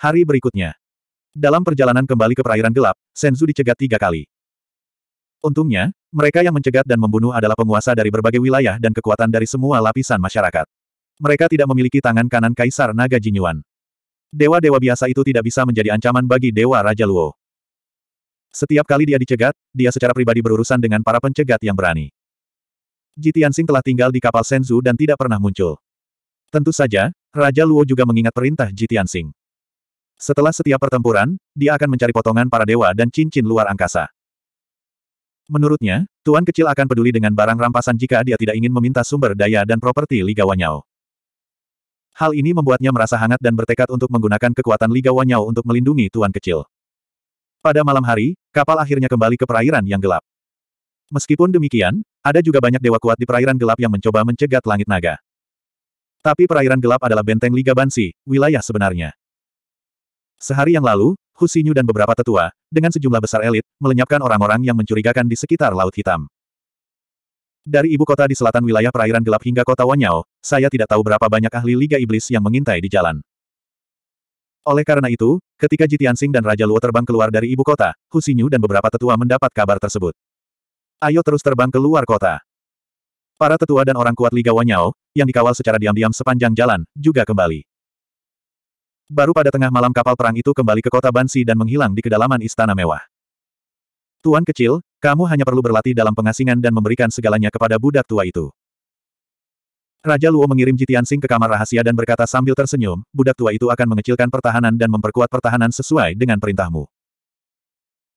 Hari berikutnya. Dalam perjalanan kembali ke perairan gelap, Senzu dicegat tiga kali. Untungnya, mereka yang mencegat dan membunuh adalah penguasa dari berbagai wilayah dan kekuatan dari semua lapisan masyarakat. Mereka tidak memiliki tangan kanan Kaisar Naga Jinyuan. Dewa-dewa biasa itu tidak bisa menjadi ancaman bagi Dewa Raja Luo. Setiap kali dia dicegat, dia secara pribadi berurusan dengan para pencegat yang berani. Jitiansing telah tinggal di kapal Senzu dan tidak pernah muncul. Tentu saja, Raja Luo juga mengingat perintah Jitiansing. Setelah setiap pertempuran, dia akan mencari potongan para dewa dan cincin luar angkasa. Menurutnya, Tuan kecil akan peduli dengan barang rampasan jika dia tidak ingin meminta sumber daya dan properti Liga Wanyao. Hal ini membuatnya merasa hangat dan bertekad untuk menggunakan kekuatan Liga Wanyao untuk melindungi Tuan kecil. Pada malam hari, kapal akhirnya kembali ke perairan yang gelap. Meskipun demikian, ada juga banyak dewa kuat di perairan gelap yang mencoba mencegat langit naga. Tapi perairan gelap adalah benteng Liga Bansi, wilayah sebenarnya. Sehari yang lalu, Husinyu dan beberapa tetua, dengan sejumlah besar elit, melenyapkan orang-orang yang mencurigakan di sekitar Laut Hitam. Dari ibu kota di selatan wilayah perairan gelap hingga kota Wanyao, saya tidak tahu berapa banyak ahli Liga Iblis yang mengintai di jalan. Oleh karena itu, ketika Jitiansing dan Raja Luo terbang keluar dari ibu kota, Husinyu dan beberapa tetua mendapat kabar tersebut. Ayo terus terbang keluar kota. Para tetua dan orang kuat Liga Wanyao, yang dikawal secara diam-diam sepanjang jalan, juga kembali. Baru pada tengah malam kapal perang itu kembali ke kota Bansi dan menghilang di kedalaman istana mewah. Tuan kecil, kamu hanya perlu berlatih dalam pengasingan dan memberikan segalanya kepada budak tua itu. Raja Luo mengirim Jitian Sing ke kamar rahasia dan berkata sambil tersenyum, budak tua itu akan mengecilkan pertahanan dan memperkuat pertahanan sesuai dengan perintahmu.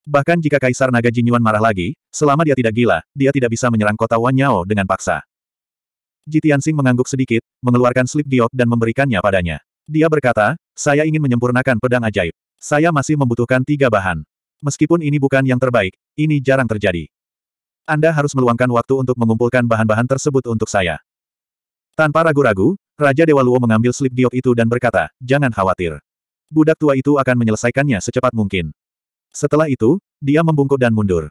Bahkan jika Kaisar Naga Jinyuan marah lagi, selama dia tidak gila, dia tidak bisa menyerang kota Wanyao dengan paksa. Jitian Sing mengangguk sedikit, mengeluarkan slip giok dan memberikannya padanya. Dia berkata, saya ingin menyempurnakan pedang ajaib. Saya masih membutuhkan tiga bahan. Meskipun ini bukan yang terbaik, ini jarang terjadi. Anda harus meluangkan waktu untuk mengumpulkan bahan-bahan tersebut untuk saya. Tanpa ragu-ragu, Raja Dewa Luo mengambil slip diop itu dan berkata, jangan khawatir. Budak tua itu akan menyelesaikannya secepat mungkin. Setelah itu, dia membungkuk dan mundur.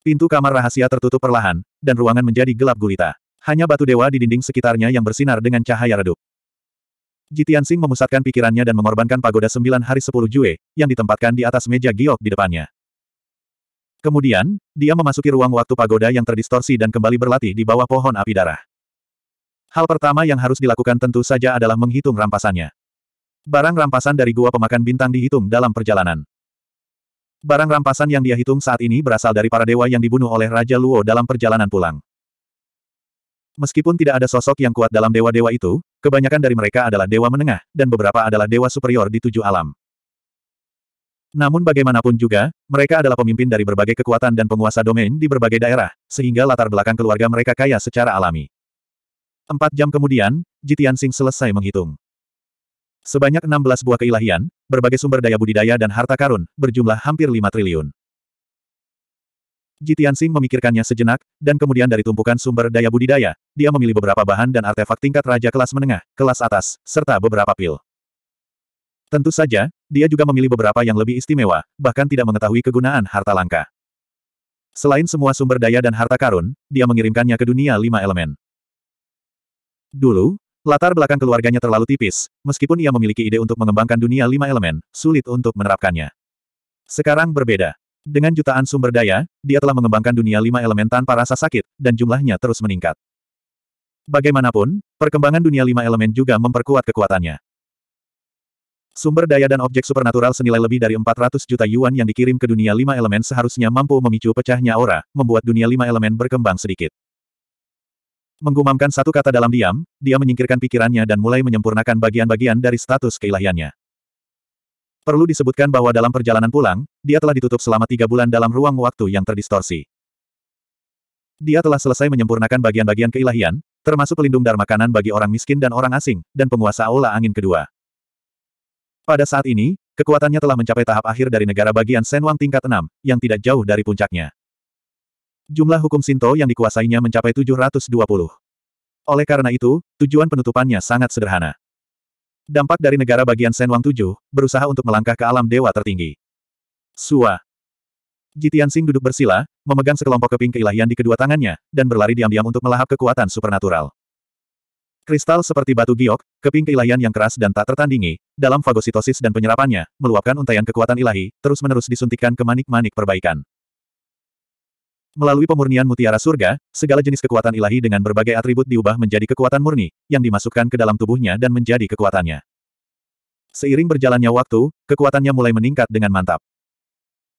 Pintu kamar rahasia tertutup perlahan, dan ruangan menjadi gelap gulita. Hanya batu dewa di dinding sekitarnya yang bersinar dengan cahaya redup. Jitian Sing memusatkan pikirannya dan mengorbankan pagoda sembilan hari sepuluh jue, yang ditempatkan di atas meja giok di depannya. Kemudian, dia memasuki ruang waktu pagoda yang terdistorsi dan kembali berlatih di bawah pohon api darah. Hal pertama yang harus dilakukan tentu saja adalah menghitung rampasannya. Barang rampasan dari gua pemakan bintang dihitung dalam perjalanan. Barang rampasan yang dia hitung saat ini berasal dari para dewa yang dibunuh oleh Raja Luo dalam perjalanan pulang. Meskipun tidak ada sosok yang kuat dalam dewa-dewa itu, Kebanyakan dari mereka adalah dewa menengah, dan beberapa adalah dewa superior di tujuh alam. Namun bagaimanapun juga, mereka adalah pemimpin dari berbagai kekuatan dan penguasa domain di berbagai daerah, sehingga latar belakang keluarga mereka kaya secara alami. Empat jam kemudian, Jitian Sing selesai menghitung. Sebanyak 16 buah keilahian, berbagai sumber daya budidaya dan harta karun, berjumlah hampir 5 triliun. Jitian Sing memikirkannya sejenak, dan kemudian dari tumpukan sumber daya budidaya, dia memilih beberapa bahan dan artefak tingkat raja kelas menengah, kelas atas, serta beberapa pil. Tentu saja, dia juga memilih beberapa yang lebih istimewa, bahkan tidak mengetahui kegunaan harta langka. Selain semua sumber daya dan harta karun, dia mengirimkannya ke dunia lima elemen. Dulu, latar belakang keluarganya terlalu tipis, meskipun ia memiliki ide untuk mengembangkan dunia lima elemen, sulit untuk menerapkannya. Sekarang berbeda. Dengan jutaan sumber daya, dia telah mengembangkan dunia lima elemen tanpa rasa sakit, dan jumlahnya terus meningkat. Bagaimanapun, perkembangan dunia lima elemen juga memperkuat kekuatannya. Sumber daya dan objek supernatural senilai lebih dari 400 juta yuan yang dikirim ke dunia lima elemen seharusnya mampu memicu pecahnya aura, membuat dunia lima elemen berkembang sedikit. Menggumamkan satu kata dalam diam, dia menyingkirkan pikirannya dan mulai menyempurnakan bagian-bagian dari status keilahiannya. Perlu disebutkan bahwa dalam perjalanan pulang, dia telah ditutup selama tiga bulan dalam ruang waktu yang terdistorsi. Dia telah selesai menyempurnakan bagian-bagian keilahian, termasuk pelindung dar makanan bagi orang miskin dan orang asing, dan penguasa aula angin kedua. Pada saat ini, kekuatannya telah mencapai tahap akhir dari negara bagian Senwang tingkat 6, yang tidak jauh dari puncaknya. Jumlah hukum Sinto yang dikuasainya mencapai 720. Oleh karena itu, tujuan penutupannya sangat sederhana. Dampak dari negara bagian Senwang 7, berusaha untuk melangkah ke alam dewa tertinggi. Sua. Jitian Sing duduk bersila, memegang sekelompok keping keilahian di kedua tangannya, dan berlari diam-diam untuk melahap kekuatan supernatural. Kristal seperti batu giok, keping keilahian yang keras dan tak tertandingi, dalam fagositosis dan penyerapannya, meluapkan untaian kekuatan ilahi, terus-menerus disuntikkan ke manik-manik perbaikan. Melalui pemurnian mutiara surga, segala jenis kekuatan ilahi dengan berbagai atribut diubah menjadi kekuatan murni, yang dimasukkan ke dalam tubuhnya dan menjadi kekuatannya. Seiring berjalannya waktu, kekuatannya mulai meningkat dengan mantap.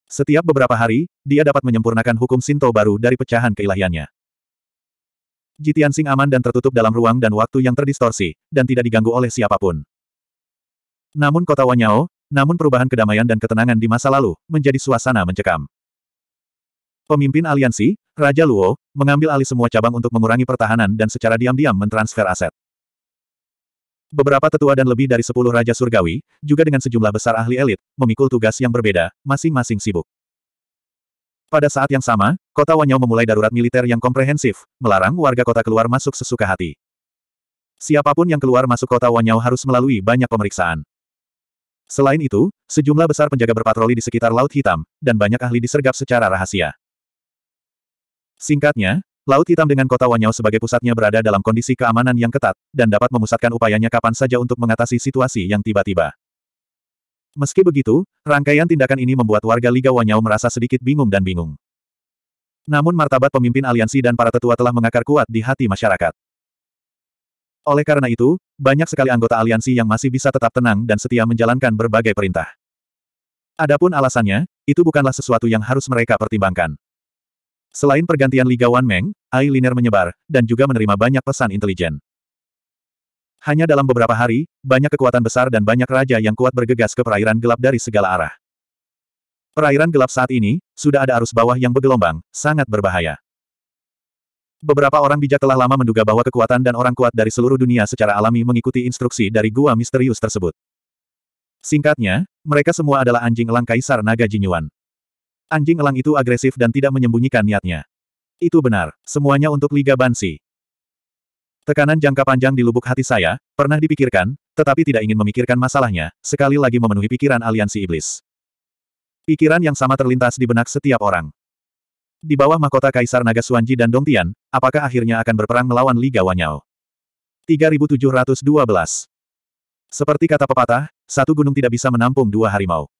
Setiap beberapa hari, dia dapat menyempurnakan hukum Sinto baru dari pecahan keilahiannya. Jitian Sing aman dan tertutup dalam ruang dan waktu yang terdistorsi, dan tidak diganggu oleh siapapun. Namun kota Wanyao, namun perubahan kedamaian dan ketenangan di masa lalu, menjadi suasana mencekam. Pemimpin aliansi, Raja Luo, mengambil alih semua cabang untuk mengurangi pertahanan dan secara diam-diam mentransfer aset. Beberapa tetua dan lebih dari sepuluh Raja Surgawi, juga dengan sejumlah besar ahli elit, memikul tugas yang berbeda, masing-masing sibuk. Pada saat yang sama, kota Wanyao memulai darurat militer yang komprehensif, melarang warga kota keluar masuk sesuka hati. Siapapun yang keluar masuk kota Wanyao harus melalui banyak pemeriksaan. Selain itu, sejumlah besar penjaga berpatroli di sekitar Laut Hitam, dan banyak ahli disergap secara rahasia. Singkatnya, Laut Hitam dengan kota Wanyao sebagai pusatnya berada dalam kondisi keamanan yang ketat, dan dapat memusatkan upayanya kapan saja untuk mengatasi situasi yang tiba-tiba. Meski begitu, rangkaian tindakan ini membuat warga Liga Wanyao merasa sedikit bingung dan bingung. Namun martabat pemimpin aliansi dan para tetua telah mengakar kuat di hati masyarakat. Oleh karena itu, banyak sekali anggota aliansi yang masih bisa tetap tenang dan setia menjalankan berbagai perintah. Adapun alasannya, itu bukanlah sesuatu yang harus mereka pertimbangkan. Selain pergantian Liga Wan Meng, Liner menyebar, dan juga menerima banyak pesan intelijen. Hanya dalam beberapa hari, banyak kekuatan besar dan banyak raja yang kuat bergegas ke perairan gelap dari segala arah. Perairan gelap saat ini, sudah ada arus bawah yang bergelombang, sangat berbahaya. Beberapa orang bijak telah lama menduga bahwa kekuatan dan orang kuat dari seluruh dunia secara alami mengikuti instruksi dari gua misterius tersebut. Singkatnya, mereka semua adalah anjing elang kaisar naga Jinyuan. Anjing elang itu agresif dan tidak menyembunyikan niatnya. Itu benar, semuanya untuk Liga Bansi. Tekanan jangka panjang di lubuk hati saya, pernah dipikirkan, tetapi tidak ingin memikirkan masalahnya, sekali lagi memenuhi pikiran aliansi iblis. Pikiran yang sama terlintas di benak setiap orang. Di bawah mahkota Kaisar Naga Suanji dan Dongtian, apakah akhirnya akan berperang melawan Liga Wanyao? 3712 Seperti kata pepatah, satu gunung tidak bisa menampung dua harimau.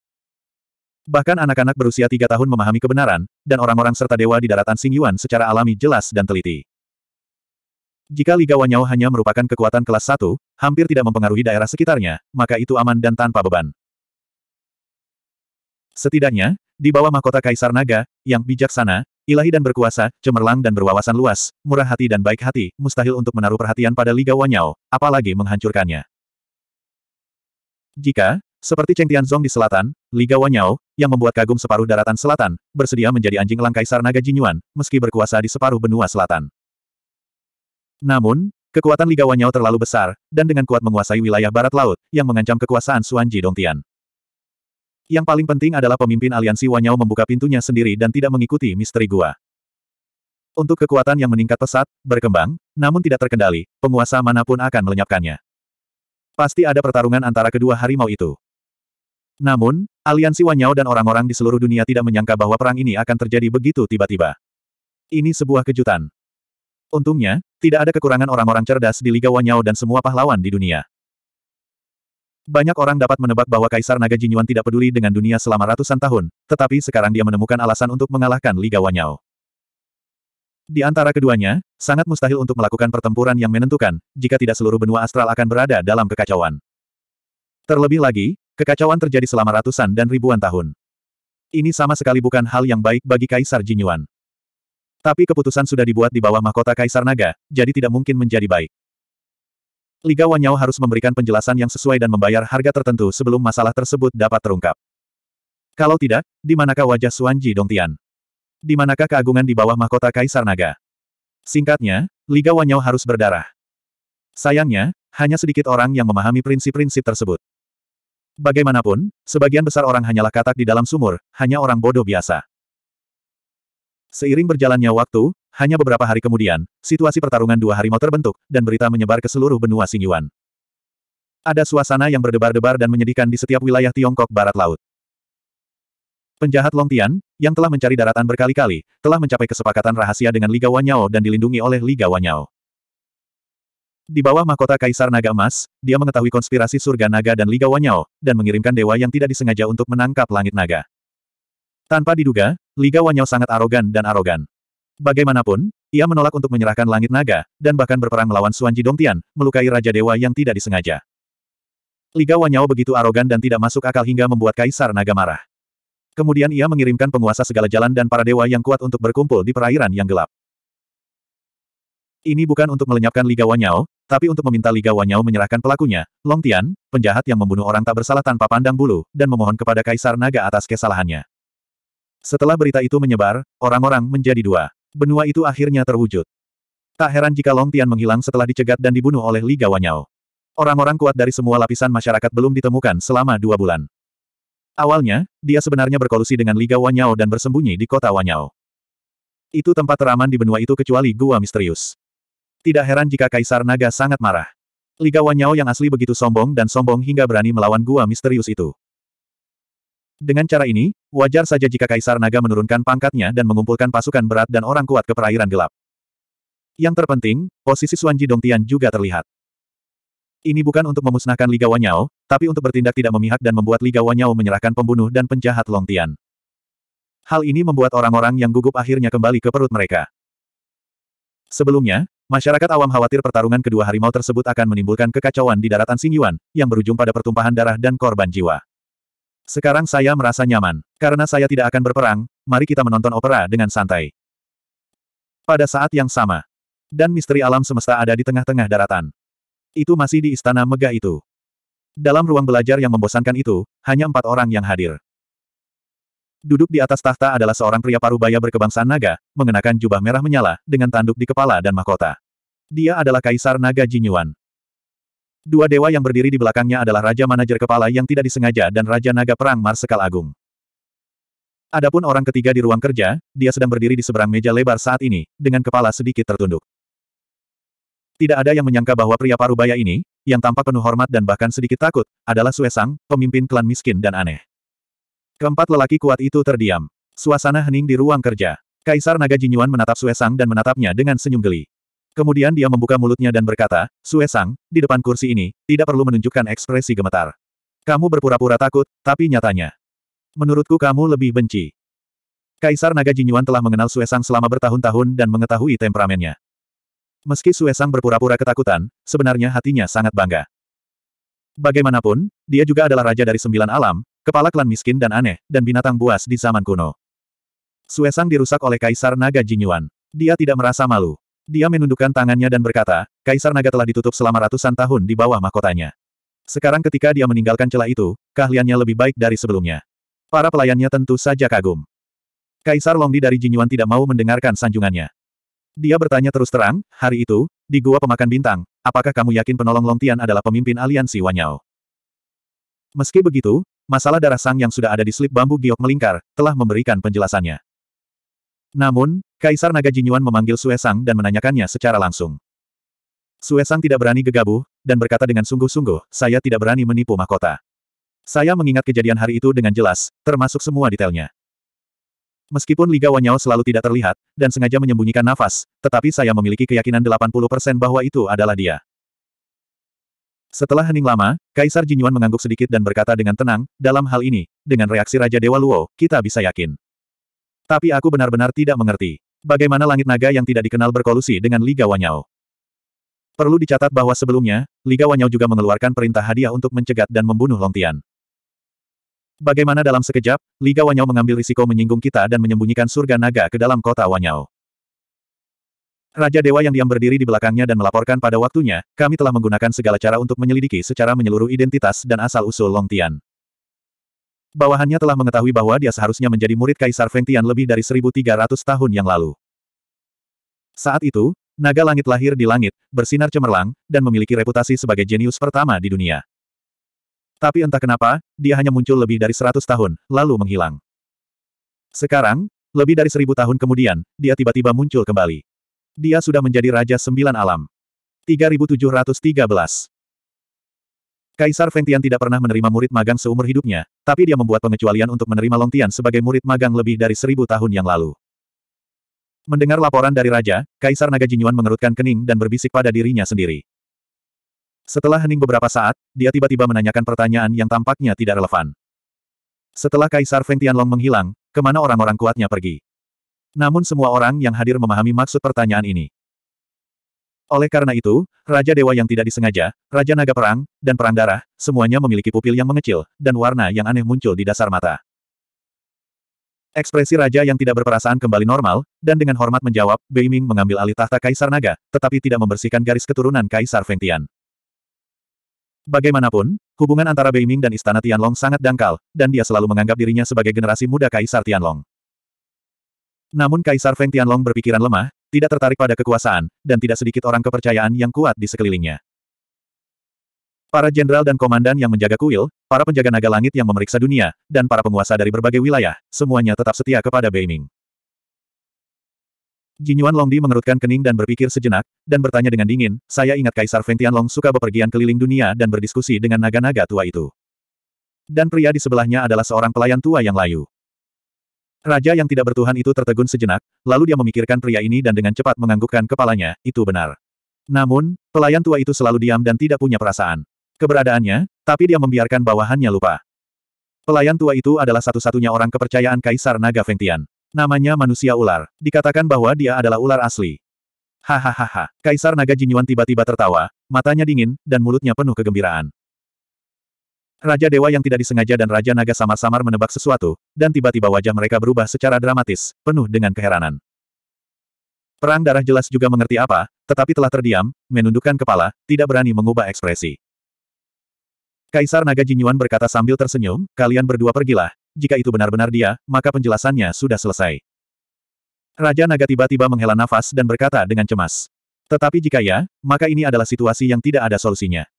Bahkan anak-anak berusia tiga tahun memahami kebenaran, dan orang-orang serta dewa di daratan Yuan secara alami jelas dan teliti. Jika Liga Wanyao hanya merupakan kekuatan kelas 1, hampir tidak mempengaruhi daerah sekitarnya, maka itu aman dan tanpa beban. Setidaknya, di bawah mahkota Kaisar Naga, yang bijaksana, ilahi dan berkuasa, cemerlang dan berwawasan luas, murah hati dan baik hati, mustahil untuk menaruh perhatian pada Liga Wanyao, apalagi menghancurkannya. Jika, seperti Cheng Tianzong di selatan, Liga Wanyao, yang membuat kagum separuh daratan selatan, bersedia menjadi anjing langkai Sarnaga Jinyuan, meski berkuasa di separuh benua selatan. Namun, kekuatan Liga Wanyao terlalu besar, dan dengan kuat menguasai wilayah barat laut, yang mengancam kekuasaan Suanji Dongtian. Yang paling penting adalah pemimpin aliansi Wanyao membuka pintunya sendiri dan tidak mengikuti misteri gua. Untuk kekuatan yang meningkat pesat, berkembang, namun tidak terkendali, penguasa manapun akan melenyapkannya. Pasti ada pertarungan antara kedua harimau itu. Namun, aliansi Wanyao dan orang-orang di seluruh dunia tidak menyangka bahwa perang ini akan terjadi begitu tiba-tiba. Ini sebuah kejutan. Untungnya, tidak ada kekurangan orang-orang cerdas di Liga Wanyao dan semua pahlawan di dunia. Banyak orang dapat menebak bahwa Kaisar Naga Jinyuan tidak peduli dengan dunia selama ratusan tahun, tetapi sekarang dia menemukan alasan untuk mengalahkan Liga Wanyao. Di antara keduanya, sangat mustahil untuk melakukan pertempuran yang menentukan, jika tidak seluruh benua astral akan berada dalam kekacauan. Terlebih lagi, Kekacauan terjadi selama ratusan dan ribuan tahun. Ini sama sekali bukan hal yang baik bagi Kaisar Jinyuan. Tapi keputusan sudah dibuat di bawah mahkota Kaisar Naga, jadi tidak mungkin menjadi baik. Liga Wanyao harus memberikan penjelasan yang sesuai dan membayar harga tertentu sebelum masalah tersebut dapat terungkap. Kalau tidak, di manakah wajah Suanji Dongtian? Di manakah keagungan di bawah mahkota Kaisar Naga? Singkatnya, Liga Wanyao harus berdarah. Sayangnya, hanya sedikit orang yang memahami prinsip-prinsip tersebut. Bagaimanapun, sebagian besar orang hanyalah katak di dalam sumur, hanya orang bodoh biasa. Seiring berjalannya waktu, hanya beberapa hari kemudian, situasi pertarungan dua harimau terbentuk, dan berita menyebar ke seluruh benua Singyuan. Ada suasana yang berdebar-debar dan menyedihkan di setiap wilayah Tiongkok Barat Laut. Penjahat Long Tian, yang telah mencari daratan berkali-kali, telah mencapai kesepakatan rahasia dengan Liga Wanyao dan dilindungi oleh Liga Wanyao. Di bawah mahkota Kaisar Naga Emas, dia mengetahui konspirasi surga naga dan Liga Wanyao, dan mengirimkan dewa yang tidak disengaja untuk menangkap langit naga. Tanpa diduga, Liga Wanyao sangat arogan dan arogan. Bagaimanapun, ia menolak untuk menyerahkan langit naga, dan bahkan berperang melawan Suan Jidongtian, melukai Raja Dewa yang tidak disengaja. Liga Wanyao begitu arogan dan tidak masuk akal hingga membuat Kaisar Naga marah. Kemudian ia mengirimkan penguasa segala jalan dan para dewa yang kuat untuk berkumpul di perairan yang gelap. Ini bukan untuk melenyapkan Liga Wanyao, tapi untuk meminta Liga Wanyao menyerahkan pelakunya, Long Tian, penjahat yang membunuh orang tak bersalah tanpa pandang bulu, dan memohon kepada Kaisar Naga atas kesalahannya. Setelah berita itu menyebar, orang-orang menjadi dua. Benua itu akhirnya terwujud. Tak heran jika Long Tian menghilang setelah dicegat dan dibunuh oleh Liga Wanyao. Orang-orang kuat dari semua lapisan masyarakat belum ditemukan selama dua bulan. Awalnya, dia sebenarnya berkolusi dengan Liga Wanyao dan bersembunyi di kota Wanyao. Itu tempat teraman di benua itu kecuali gua misterius. Tidak heran jika Kaisar Naga sangat marah. Liga Wanyao yang asli begitu sombong dan sombong hingga berani melawan gua misterius itu. Dengan cara ini, wajar saja jika Kaisar Naga menurunkan pangkatnya dan mengumpulkan pasukan berat dan orang kuat ke perairan gelap. Yang terpenting, posisi Suanji Dongtian juga terlihat. Ini bukan untuk memusnahkan Liga Wanyao, tapi untuk bertindak tidak memihak dan membuat Liga Wanyao menyerahkan pembunuh dan penjahat Longtian. Hal ini membuat orang-orang yang gugup akhirnya kembali ke perut mereka. Sebelumnya, Masyarakat awam khawatir pertarungan kedua harimau tersebut akan menimbulkan kekacauan di daratan Sinyuan, yang berujung pada pertumpahan darah dan korban jiwa. Sekarang saya merasa nyaman. Karena saya tidak akan berperang, mari kita menonton opera dengan santai. Pada saat yang sama. Dan misteri alam semesta ada di tengah-tengah daratan. Itu masih di istana megah itu. Dalam ruang belajar yang membosankan itu, hanya empat orang yang hadir. Duduk di atas tahta adalah seorang pria parubaya berkebangsaan naga, mengenakan jubah merah menyala, dengan tanduk di kepala dan mahkota. Dia adalah Kaisar Naga Jinyuan. Dua dewa yang berdiri di belakangnya adalah Raja Manajer Kepala yang tidak disengaja dan Raja Naga Perang Marsekal Agung. Adapun orang ketiga di ruang kerja, dia sedang berdiri di seberang meja lebar saat ini, dengan kepala sedikit tertunduk. Tidak ada yang menyangka bahwa pria parubaya ini, yang tampak penuh hormat dan bahkan sedikit takut, adalah Suesang, pemimpin klan miskin dan aneh. Keempat lelaki kuat itu terdiam. Suasana hening di ruang kerja. Kaisar Naga Jinyuan menatap Suesang dan menatapnya dengan senyum geli. Kemudian dia membuka mulutnya dan berkata, Suesang, di depan kursi ini, tidak perlu menunjukkan ekspresi gemetar. Kamu berpura-pura takut, tapi nyatanya. Menurutku kamu lebih benci. Kaisar Naga Jinyuan telah mengenal Suesang selama bertahun-tahun dan mengetahui temperamennya. Meski Suesang berpura-pura ketakutan, sebenarnya hatinya sangat bangga. Bagaimanapun, dia juga adalah raja dari sembilan alam, Kepala klan miskin dan aneh, dan binatang buas di zaman kuno. Suesang dirusak oleh Kaisar Naga Jinyuan. Dia tidak merasa malu. Dia menundukkan tangannya dan berkata, Kaisar Naga telah ditutup selama ratusan tahun di bawah mahkotanya. Sekarang ketika dia meninggalkan celah itu, keahliannya lebih baik dari sebelumnya. Para pelayannya tentu saja kagum. Kaisar Longdi dari Jinyuan tidak mau mendengarkan sanjungannya. Dia bertanya terus terang, hari itu, di Gua Pemakan Bintang, apakah kamu yakin penolong Longtian adalah pemimpin aliansi Wanyao? Meski begitu, masalah darah sang yang sudah ada di slip bambu giok melingkar, telah memberikan penjelasannya. Namun, Kaisar Naga Jinyuan memanggil Suesang dan menanyakannya secara langsung. Suesang tidak berani gegabah, dan berkata dengan sungguh-sungguh, saya tidak berani menipu mahkota. Saya mengingat kejadian hari itu dengan jelas, termasuk semua detailnya. Meskipun Liga Wanyao selalu tidak terlihat, dan sengaja menyembunyikan nafas, tetapi saya memiliki keyakinan 80% bahwa itu adalah dia. Setelah hening lama, Kaisar Jinyuan mengangguk sedikit dan berkata dengan tenang, dalam hal ini, dengan reaksi Raja Dewa Luo, kita bisa yakin. Tapi aku benar-benar tidak mengerti. Bagaimana langit naga yang tidak dikenal berkolusi dengan Liga Wanyao? Perlu dicatat bahwa sebelumnya, Liga Wanyao juga mengeluarkan perintah hadiah untuk mencegat dan membunuh Longtian. Bagaimana dalam sekejap, Liga Wanyao mengambil risiko menyinggung kita dan menyembunyikan surga naga ke dalam kota Wanyao. Raja Dewa yang diam berdiri di belakangnya dan melaporkan pada waktunya, kami telah menggunakan segala cara untuk menyelidiki secara menyeluruh identitas dan asal-usul Long Tian. Bawahannya telah mengetahui bahwa dia seharusnya menjadi murid Kaisar Feng Tian lebih dari 1300 tahun yang lalu. Saat itu, naga langit lahir di langit, bersinar cemerlang, dan memiliki reputasi sebagai jenius pertama di dunia. Tapi entah kenapa, dia hanya muncul lebih dari 100 tahun, lalu menghilang. Sekarang, lebih dari seribu tahun kemudian, dia tiba-tiba muncul kembali dia sudah menjadi Raja Sembilan Alam. 3713 Kaisar Fengtian tidak pernah menerima murid magang seumur hidupnya, tapi dia membuat pengecualian untuk menerima Longtian sebagai murid magang lebih dari seribu tahun yang lalu. Mendengar laporan dari Raja, Kaisar Naga Jinyuan mengerutkan kening dan berbisik pada dirinya sendiri. Setelah hening beberapa saat, dia tiba-tiba menanyakan pertanyaan yang tampaknya tidak relevan. Setelah Kaisar Feng Tianlong menghilang, kemana orang-orang kuatnya pergi? namun semua orang yang hadir memahami maksud pertanyaan ini. Oleh karena itu, Raja Dewa yang tidak disengaja, Raja Naga Perang, dan Perang Darah, semuanya memiliki pupil yang mengecil, dan warna yang aneh muncul di dasar mata. Ekspresi raja yang tidak berperasaan kembali normal, dan dengan hormat menjawab, Beiming mengambil alih tahta Kaisar Naga, tetapi tidak membersihkan garis keturunan Kaisar Feng Tian. Bagaimanapun, hubungan antara Beiming dan Istana Tianlong sangat dangkal, dan dia selalu menganggap dirinya sebagai generasi muda Kaisar Tianlong. Namun Kaisar Feng Tianlong berpikiran lemah, tidak tertarik pada kekuasaan, dan tidak sedikit orang kepercayaan yang kuat di sekelilingnya. Para jenderal dan komandan yang menjaga kuil, para penjaga naga langit yang memeriksa dunia, dan para penguasa dari berbagai wilayah, semuanya tetap setia kepada Beiming. Jinyuan Longdi mengerutkan kening dan berpikir sejenak, dan bertanya dengan dingin, saya ingat Kaisar Feng Tianlong suka bepergian keliling dunia dan berdiskusi dengan naga-naga tua itu. Dan pria di sebelahnya adalah seorang pelayan tua yang layu. Raja yang tidak bertuhan itu tertegun sejenak, lalu dia memikirkan pria ini dan dengan cepat menganggukkan kepalanya, itu benar. Namun, pelayan tua itu selalu diam dan tidak punya perasaan. Keberadaannya, tapi dia membiarkan bawahannya lupa. Pelayan tua itu adalah satu-satunya orang kepercayaan Kaisar Naga Fengtian. Namanya manusia ular. Dikatakan bahwa dia adalah ular asli. Hahaha, Kaisar Naga Jinyuan tiba-tiba tertawa, matanya dingin, dan mulutnya penuh kegembiraan. Raja Dewa yang tidak disengaja dan Raja Naga samar-samar menebak sesuatu, dan tiba-tiba wajah mereka berubah secara dramatis, penuh dengan keheranan. Perang darah jelas juga mengerti apa, tetapi telah terdiam, menundukkan kepala, tidak berani mengubah ekspresi. Kaisar Naga Jinyuan berkata sambil tersenyum, kalian berdua pergilah, jika itu benar-benar dia, maka penjelasannya sudah selesai. Raja Naga tiba-tiba menghela nafas dan berkata dengan cemas. Tetapi jika ya, maka ini adalah situasi yang tidak ada solusinya.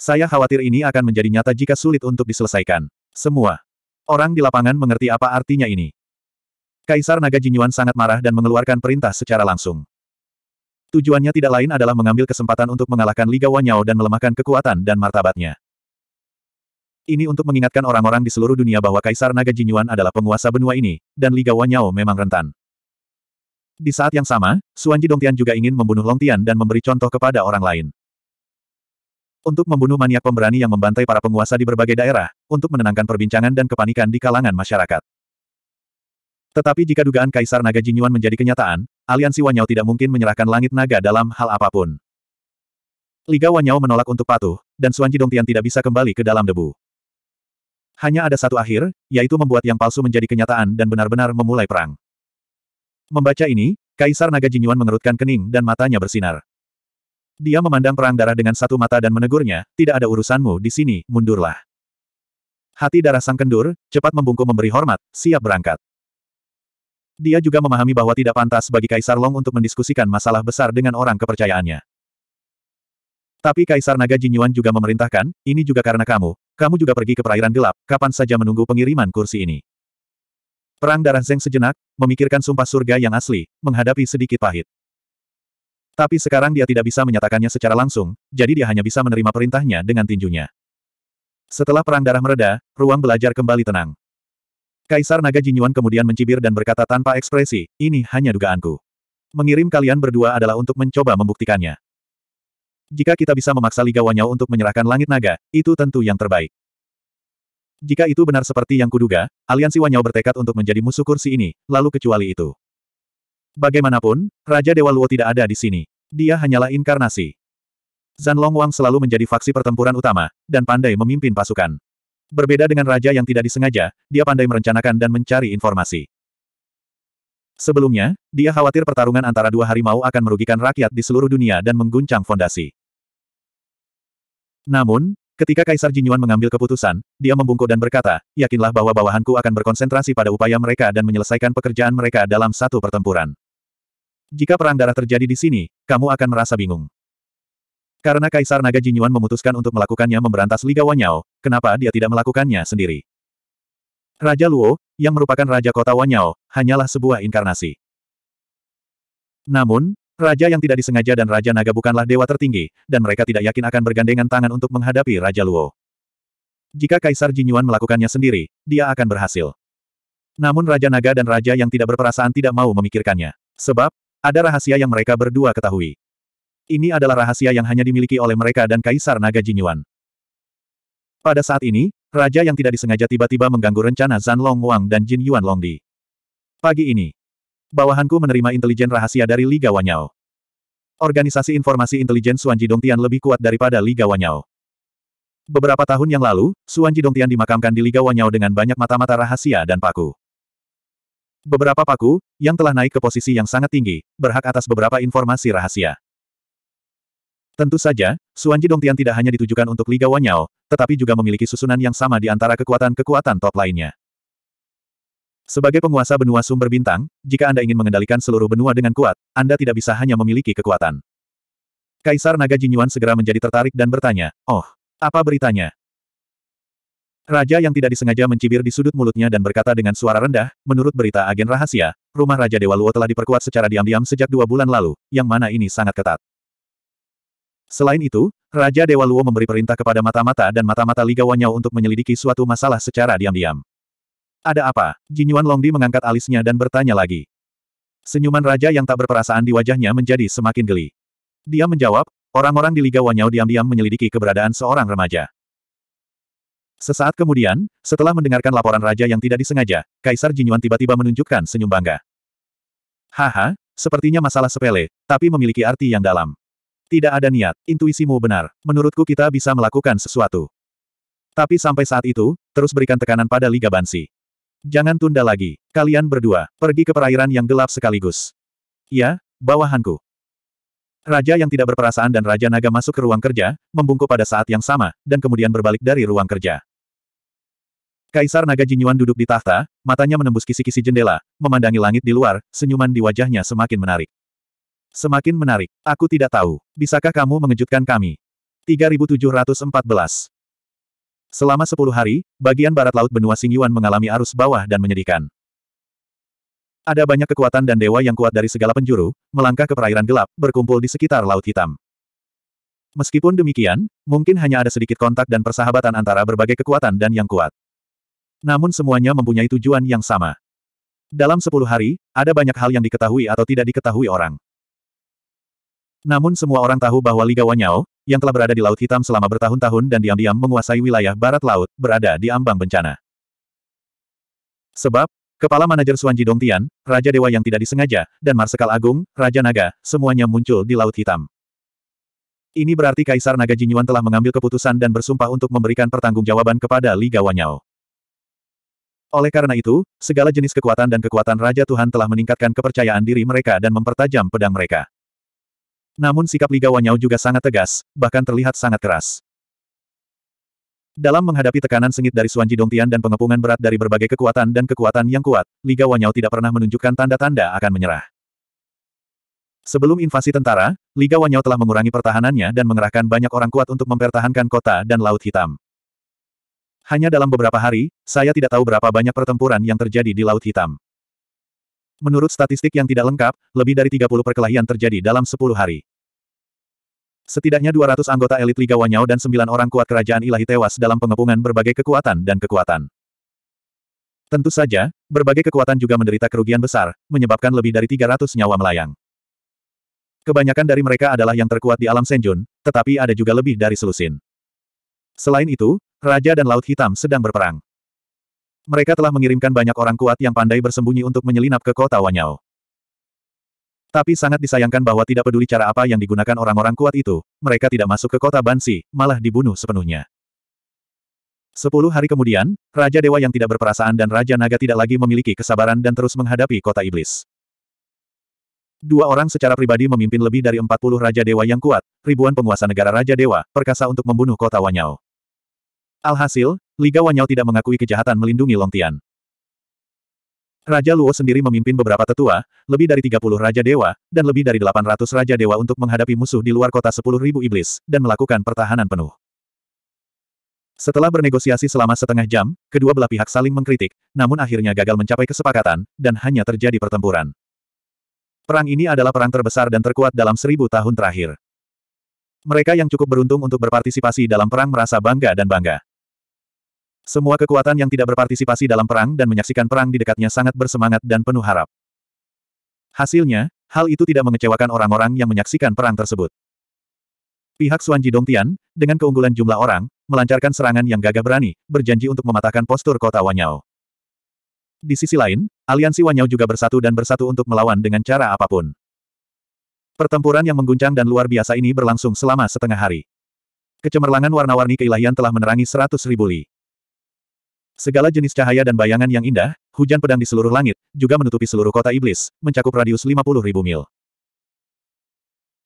Saya khawatir ini akan menjadi nyata jika sulit untuk diselesaikan. Semua orang di lapangan mengerti apa artinya ini. Kaisar Naga Jinyuan sangat marah dan mengeluarkan perintah secara langsung. Tujuannya tidak lain adalah mengambil kesempatan untuk mengalahkan Liga Wanyao dan melemahkan kekuatan dan martabatnya. Ini untuk mengingatkan orang-orang di seluruh dunia bahwa Kaisar Naga Jinyuan adalah penguasa benua ini, dan Liga Wanyao memang rentan. Di saat yang sama, Suanji Dongtian juga ingin membunuh Longtian dan memberi contoh kepada orang lain untuk membunuh maniak pemberani yang membantai para penguasa di berbagai daerah, untuk menenangkan perbincangan dan kepanikan di kalangan masyarakat. Tetapi jika dugaan Kaisar Naga Jinyuan menjadi kenyataan, aliansi Wanyao tidak mungkin menyerahkan langit naga dalam hal apapun. Liga Wanyao menolak untuk patuh, dan Suan Jidongtian tidak bisa kembali ke dalam debu. Hanya ada satu akhir, yaitu membuat yang palsu menjadi kenyataan dan benar-benar memulai perang. Membaca ini, Kaisar Naga Jinyuan mengerutkan kening dan matanya bersinar. Dia memandang perang darah dengan satu mata dan menegurnya, tidak ada urusanmu di sini, mundurlah. Hati darah sang kendur, cepat membungkuk memberi hormat, siap berangkat. Dia juga memahami bahwa tidak pantas bagi Kaisar Long untuk mendiskusikan masalah besar dengan orang kepercayaannya. Tapi Kaisar Naga Jinyuan juga memerintahkan, ini juga karena kamu, kamu juga pergi ke perairan gelap, kapan saja menunggu pengiriman kursi ini. Perang darah Zeng sejenak, memikirkan sumpah surga yang asli, menghadapi sedikit pahit. Tapi sekarang dia tidak bisa menyatakannya secara langsung, jadi dia hanya bisa menerima perintahnya dengan tinjunya. Setelah perang darah mereda, ruang belajar kembali tenang. Kaisar Naga Jinyuan kemudian mencibir dan berkata tanpa ekspresi, ini hanya dugaanku. Mengirim kalian berdua adalah untuk mencoba membuktikannya. Jika kita bisa memaksa Liga Wanyao untuk menyerahkan langit naga, itu tentu yang terbaik. Jika itu benar seperti yang kuduga, aliansi Wanyao bertekad untuk menjadi musuh kursi ini, lalu kecuali itu. Bagaimanapun, Raja Dewa Luo tidak ada di sini. Dia hanyalah inkarnasi. Zan Longwang selalu menjadi faksi pertempuran utama, dan pandai memimpin pasukan. Berbeda dengan raja yang tidak disengaja, dia pandai merencanakan dan mencari informasi. Sebelumnya, dia khawatir pertarungan antara dua harimau akan merugikan rakyat di seluruh dunia dan mengguncang fondasi. Namun, ketika Kaisar Jin Yuan mengambil keputusan, dia membungkuk dan berkata, yakinlah bahwa bawahanku akan berkonsentrasi pada upaya mereka dan menyelesaikan pekerjaan mereka dalam satu pertempuran. Jika perang darah terjadi di sini, kamu akan merasa bingung. Karena Kaisar Naga Jinyuan memutuskan untuk melakukannya memberantas Liga Wanyao, kenapa dia tidak melakukannya sendiri? Raja Luo, yang merupakan Raja Kota Wanyao, hanyalah sebuah inkarnasi. Namun, Raja yang tidak disengaja dan Raja Naga bukanlah dewa tertinggi, dan mereka tidak yakin akan bergandengan tangan untuk menghadapi Raja Luo. Jika Kaisar Jinyuan melakukannya sendiri, dia akan berhasil. Namun Raja Naga dan Raja yang tidak berperasaan tidak mau memikirkannya. Sebab, ada rahasia yang mereka berdua ketahui. Ini adalah rahasia yang hanya dimiliki oleh mereka dan Kaisar Naga Jinyuan. Pada saat ini, raja yang tidak disengaja tiba-tiba mengganggu rencana Zan Long Wang dan Jin Yuan Longdi. Pagi ini, bawahanku menerima intelijen rahasia dari Liga Wanyao. Organisasi informasi intelijen Suan Jidong lebih kuat daripada Liga Wanyao. Beberapa tahun yang lalu, Suan Jidong dimakamkan di Liga Wanyao dengan banyak mata-mata rahasia dan paku. Beberapa paku, yang telah naik ke posisi yang sangat tinggi, berhak atas beberapa informasi rahasia. Tentu saja, Suanji Dongtian tidak hanya ditujukan untuk Liga Wanyao, tetapi juga memiliki susunan yang sama di antara kekuatan-kekuatan top lainnya. Sebagai penguasa benua sumber bintang, jika Anda ingin mengendalikan seluruh benua dengan kuat, Anda tidak bisa hanya memiliki kekuatan. Kaisar Naga Jinyuan segera menjadi tertarik dan bertanya, Oh, apa beritanya? Raja yang tidak disengaja mencibir di sudut mulutnya dan berkata dengan suara rendah, menurut berita agen rahasia, rumah Raja Dewa Luo telah diperkuat secara diam-diam sejak dua bulan lalu, yang mana ini sangat ketat. Selain itu, Raja Dewa Luo memberi perintah kepada mata-mata dan mata-mata Liga Wanyao untuk menyelidiki suatu masalah secara diam-diam. Ada apa? Jin Yuan Longdi mengangkat alisnya dan bertanya lagi. Senyuman Raja yang tak berperasaan di wajahnya menjadi semakin geli. Dia menjawab, orang-orang di Liga Wanyao diam-diam menyelidiki keberadaan seorang remaja. Sesaat kemudian, setelah mendengarkan laporan raja yang tidak disengaja, Kaisar Jinyuan tiba-tiba menunjukkan senyum bangga. Haha, sepertinya masalah sepele, tapi memiliki arti yang dalam. Tidak ada niat, intuisimu benar. Menurutku kita bisa melakukan sesuatu. Tapi sampai saat itu, terus berikan tekanan pada Liga Bansi. Jangan tunda lagi. Kalian berdua, pergi ke perairan yang gelap sekaligus. Ya, bawahanku. Raja yang tidak berperasaan dan Raja Naga masuk ke ruang kerja, membungkuk pada saat yang sama, dan kemudian berbalik dari ruang kerja. Kaisar Naga Jinyuan duduk di tahta, matanya menembus kisi-kisi jendela, memandangi langit di luar, senyuman di wajahnya semakin menarik. Semakin menarik. Aku tidak tahu. Bisakah kamu mengejutkan kami? 3714 Selama 10 hari, bagian barat laut benua Singyuan mengalami arus bawah dan menyedihkan. Ada banyak kekuatan dan dewa yang kuat dari segala penjuru, melangkah ke perairan gelap, berkumpul di sekitar Laut Hitam. Meskipun demikian, mungkin hanya ada sedikit kontak dan persahabatan antara berbagai kekuatan dan yang kuat. Namun semuanya mempunyai tujuan yang sama. Dalam sepuluh hari, ada banyak hal yang diketahui atau tidak diketahui orang. Namun semua orang tahu bahwa Liga Wanyao, yang telah berada di Laut Hitam selama bertahun-tahun dan diam-diam menguasai wilayah barat laut, berada di ambang bencana. Sebab, Kepala Manajer Suanji Jidong Raja Dewa yang tidak disengaja, dan Marsekal Agung, Raja Naga, semuanya muncul di Laut Hitam. Ini berarti Kaisar Naga Jinyuan telah mengambil keputusan dan bersumpah untuk memberikan pertanggungjawaban kepada Liga Wanyao. Oleh karena itu, segala jenis kekuatan dan kekuatan Raja Tuhan telah meningkatkan kepercayaan diri mereka dan mempertajam pedang mereka. Namun sikap Liga Wanyao juga sangat tegas, bahkan terlihat sangat keras. Dalam menghadapi tekanan sengit dari Suan Jidongtian dan pengepungan berat dari berbagai kekuatan dan kekuatan yang kuat, Liga Wanyao tidak pernah menunjukkan tanda-tanda akan menyerah. Sebelum invasi tentara, Liga Wanyao telah mengurangi pertahanannya dan mengerahkan banyak orang kuat untuk mempertahankan kota dan Laut Hitam. Hanya dalam beberapa hari, saya tidak tahu berapa banyak pertempuran yang terjadi di Laut Hitam. Menurut statistik yang tidak lengkap, lebih dari 30 perkelahian terjadi dalam 10 hari. Setidaknya 200 anggota elit Liga Wanyao dan 9 orang kuat kerajaan ilahi tewas dalam pengepungan berbagai kekuatan dan kekuatan. Tentu saja, berbagai kekuatan juga menderita kerugian besar, menyebabkan lebih dari 300 nyawa melayang. Kebanyakan dari mereka adalah yang terkuat di alam Senjun, tetapi ada juga lebih dari selusin. Selain itu, Raja dan Laut Hitam sedang berperang. Mereka telah mengirimkan banyak orang kuat yang pandai bersembunyi untuk menyelinap ke kota Wanyao. Tapi sangat disayangkan bahwa tidak peduli cara apa yang digunakan orang-orang kuat itu, mereka tidak masuk ke kota Bansi, malah dibunuh sepenuhnya. Sepuluh hari kemudian, Raja Dewa yang tidak berperasaan dan Raja Naga tidak lagi memiliki kesabaran dan terus menghadapi kota iblis. Dua orang secara pribadi memimpin lebih dari empat puluh Raja Dewa yang kuat, ribuan penguasa negara Raja Dewa, perkasa untuk membunuh kota Wanyao. Alhasil, Liga Wanyao tidak mengakui kejahatan melindungi Longtian. Raja Luo sendiri memimpin beberapa tetua, lebih dari 30 Raja Dewa, dan lebih dari 800 Raja Dewa untuk menghadapi musuh di luar kota 10.000 iblis, dan melakukan pertahanan penuh. Setelah bernegosiasi selama setengah jam, kedua belah pihak saling mengkritik, namun akhirnya gagal mencapai kesepakatan, dan hanya terjadi pertempuran. Perang ini adalah perang terbesar dan terkuat dalam seribu tahun terakhir. Mereka yang cukup beruntung untuk berpartisipasi dalam perang merasa bangga dan bangga. Semua kekuatan yang tidak berpartisipasi dalam perang dan menyaksikan perang di dekatnya sangat bersemangat dan penuh harap. Hasilnya, hal itu tidak mengecewakan orang-orang yang menyaksikan perang tersebut. Pihak Suanji Dongtian, dengan keunggulan jumlah orang, melancarkan serangan yang gagah berani, berjanji untuk mematahkan postur kota Wanyao. Di sisi lain, aliansi Wanyao juga bersatu dan bersatu untuk melawan dengan cara apapun. Pertempuran yang mengguncang dan luar biasa ini berlangsung selama setengah hari. Kecemerlangan warna-warni keilahian telah menerangi seratus ribu li. Segala jenis cahaya dan bayangan yang indah, hujan pedang di seluruh langit, juga menutupi seluruh kota iblis, mencakup radius 50 ribu mil.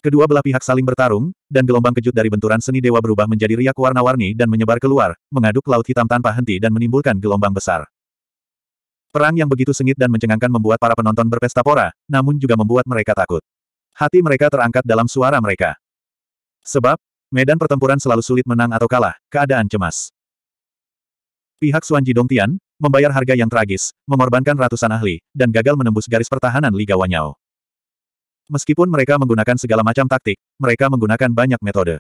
Kedua belah pihak saling bertarung, dan gelombang kejut dari benturan seni dewa berubah menjadi riak warna-warni dan menyebar keluar, mengaduk laut hitam tanpa henti dan menimbulkan gelombang besar. Perang yang begitu sengit dan mencengangkan membuat para penonton berpesta pora, namun juga membuat mereka takut. Hati mereka terangkat dalam suara mereka. Sebab, medan pertempuran selalu sulit menang atau kalah, keadaan cemas. Pihak Xuan Jidong Tian, membayar harga yang tragis, mengorbankan ratusan ahli, dan gagal menembus garis pertahanan Liga Wanyao. Meskipun mereka menggunakan segala macam taktik, mereka menggunakan banyak metode.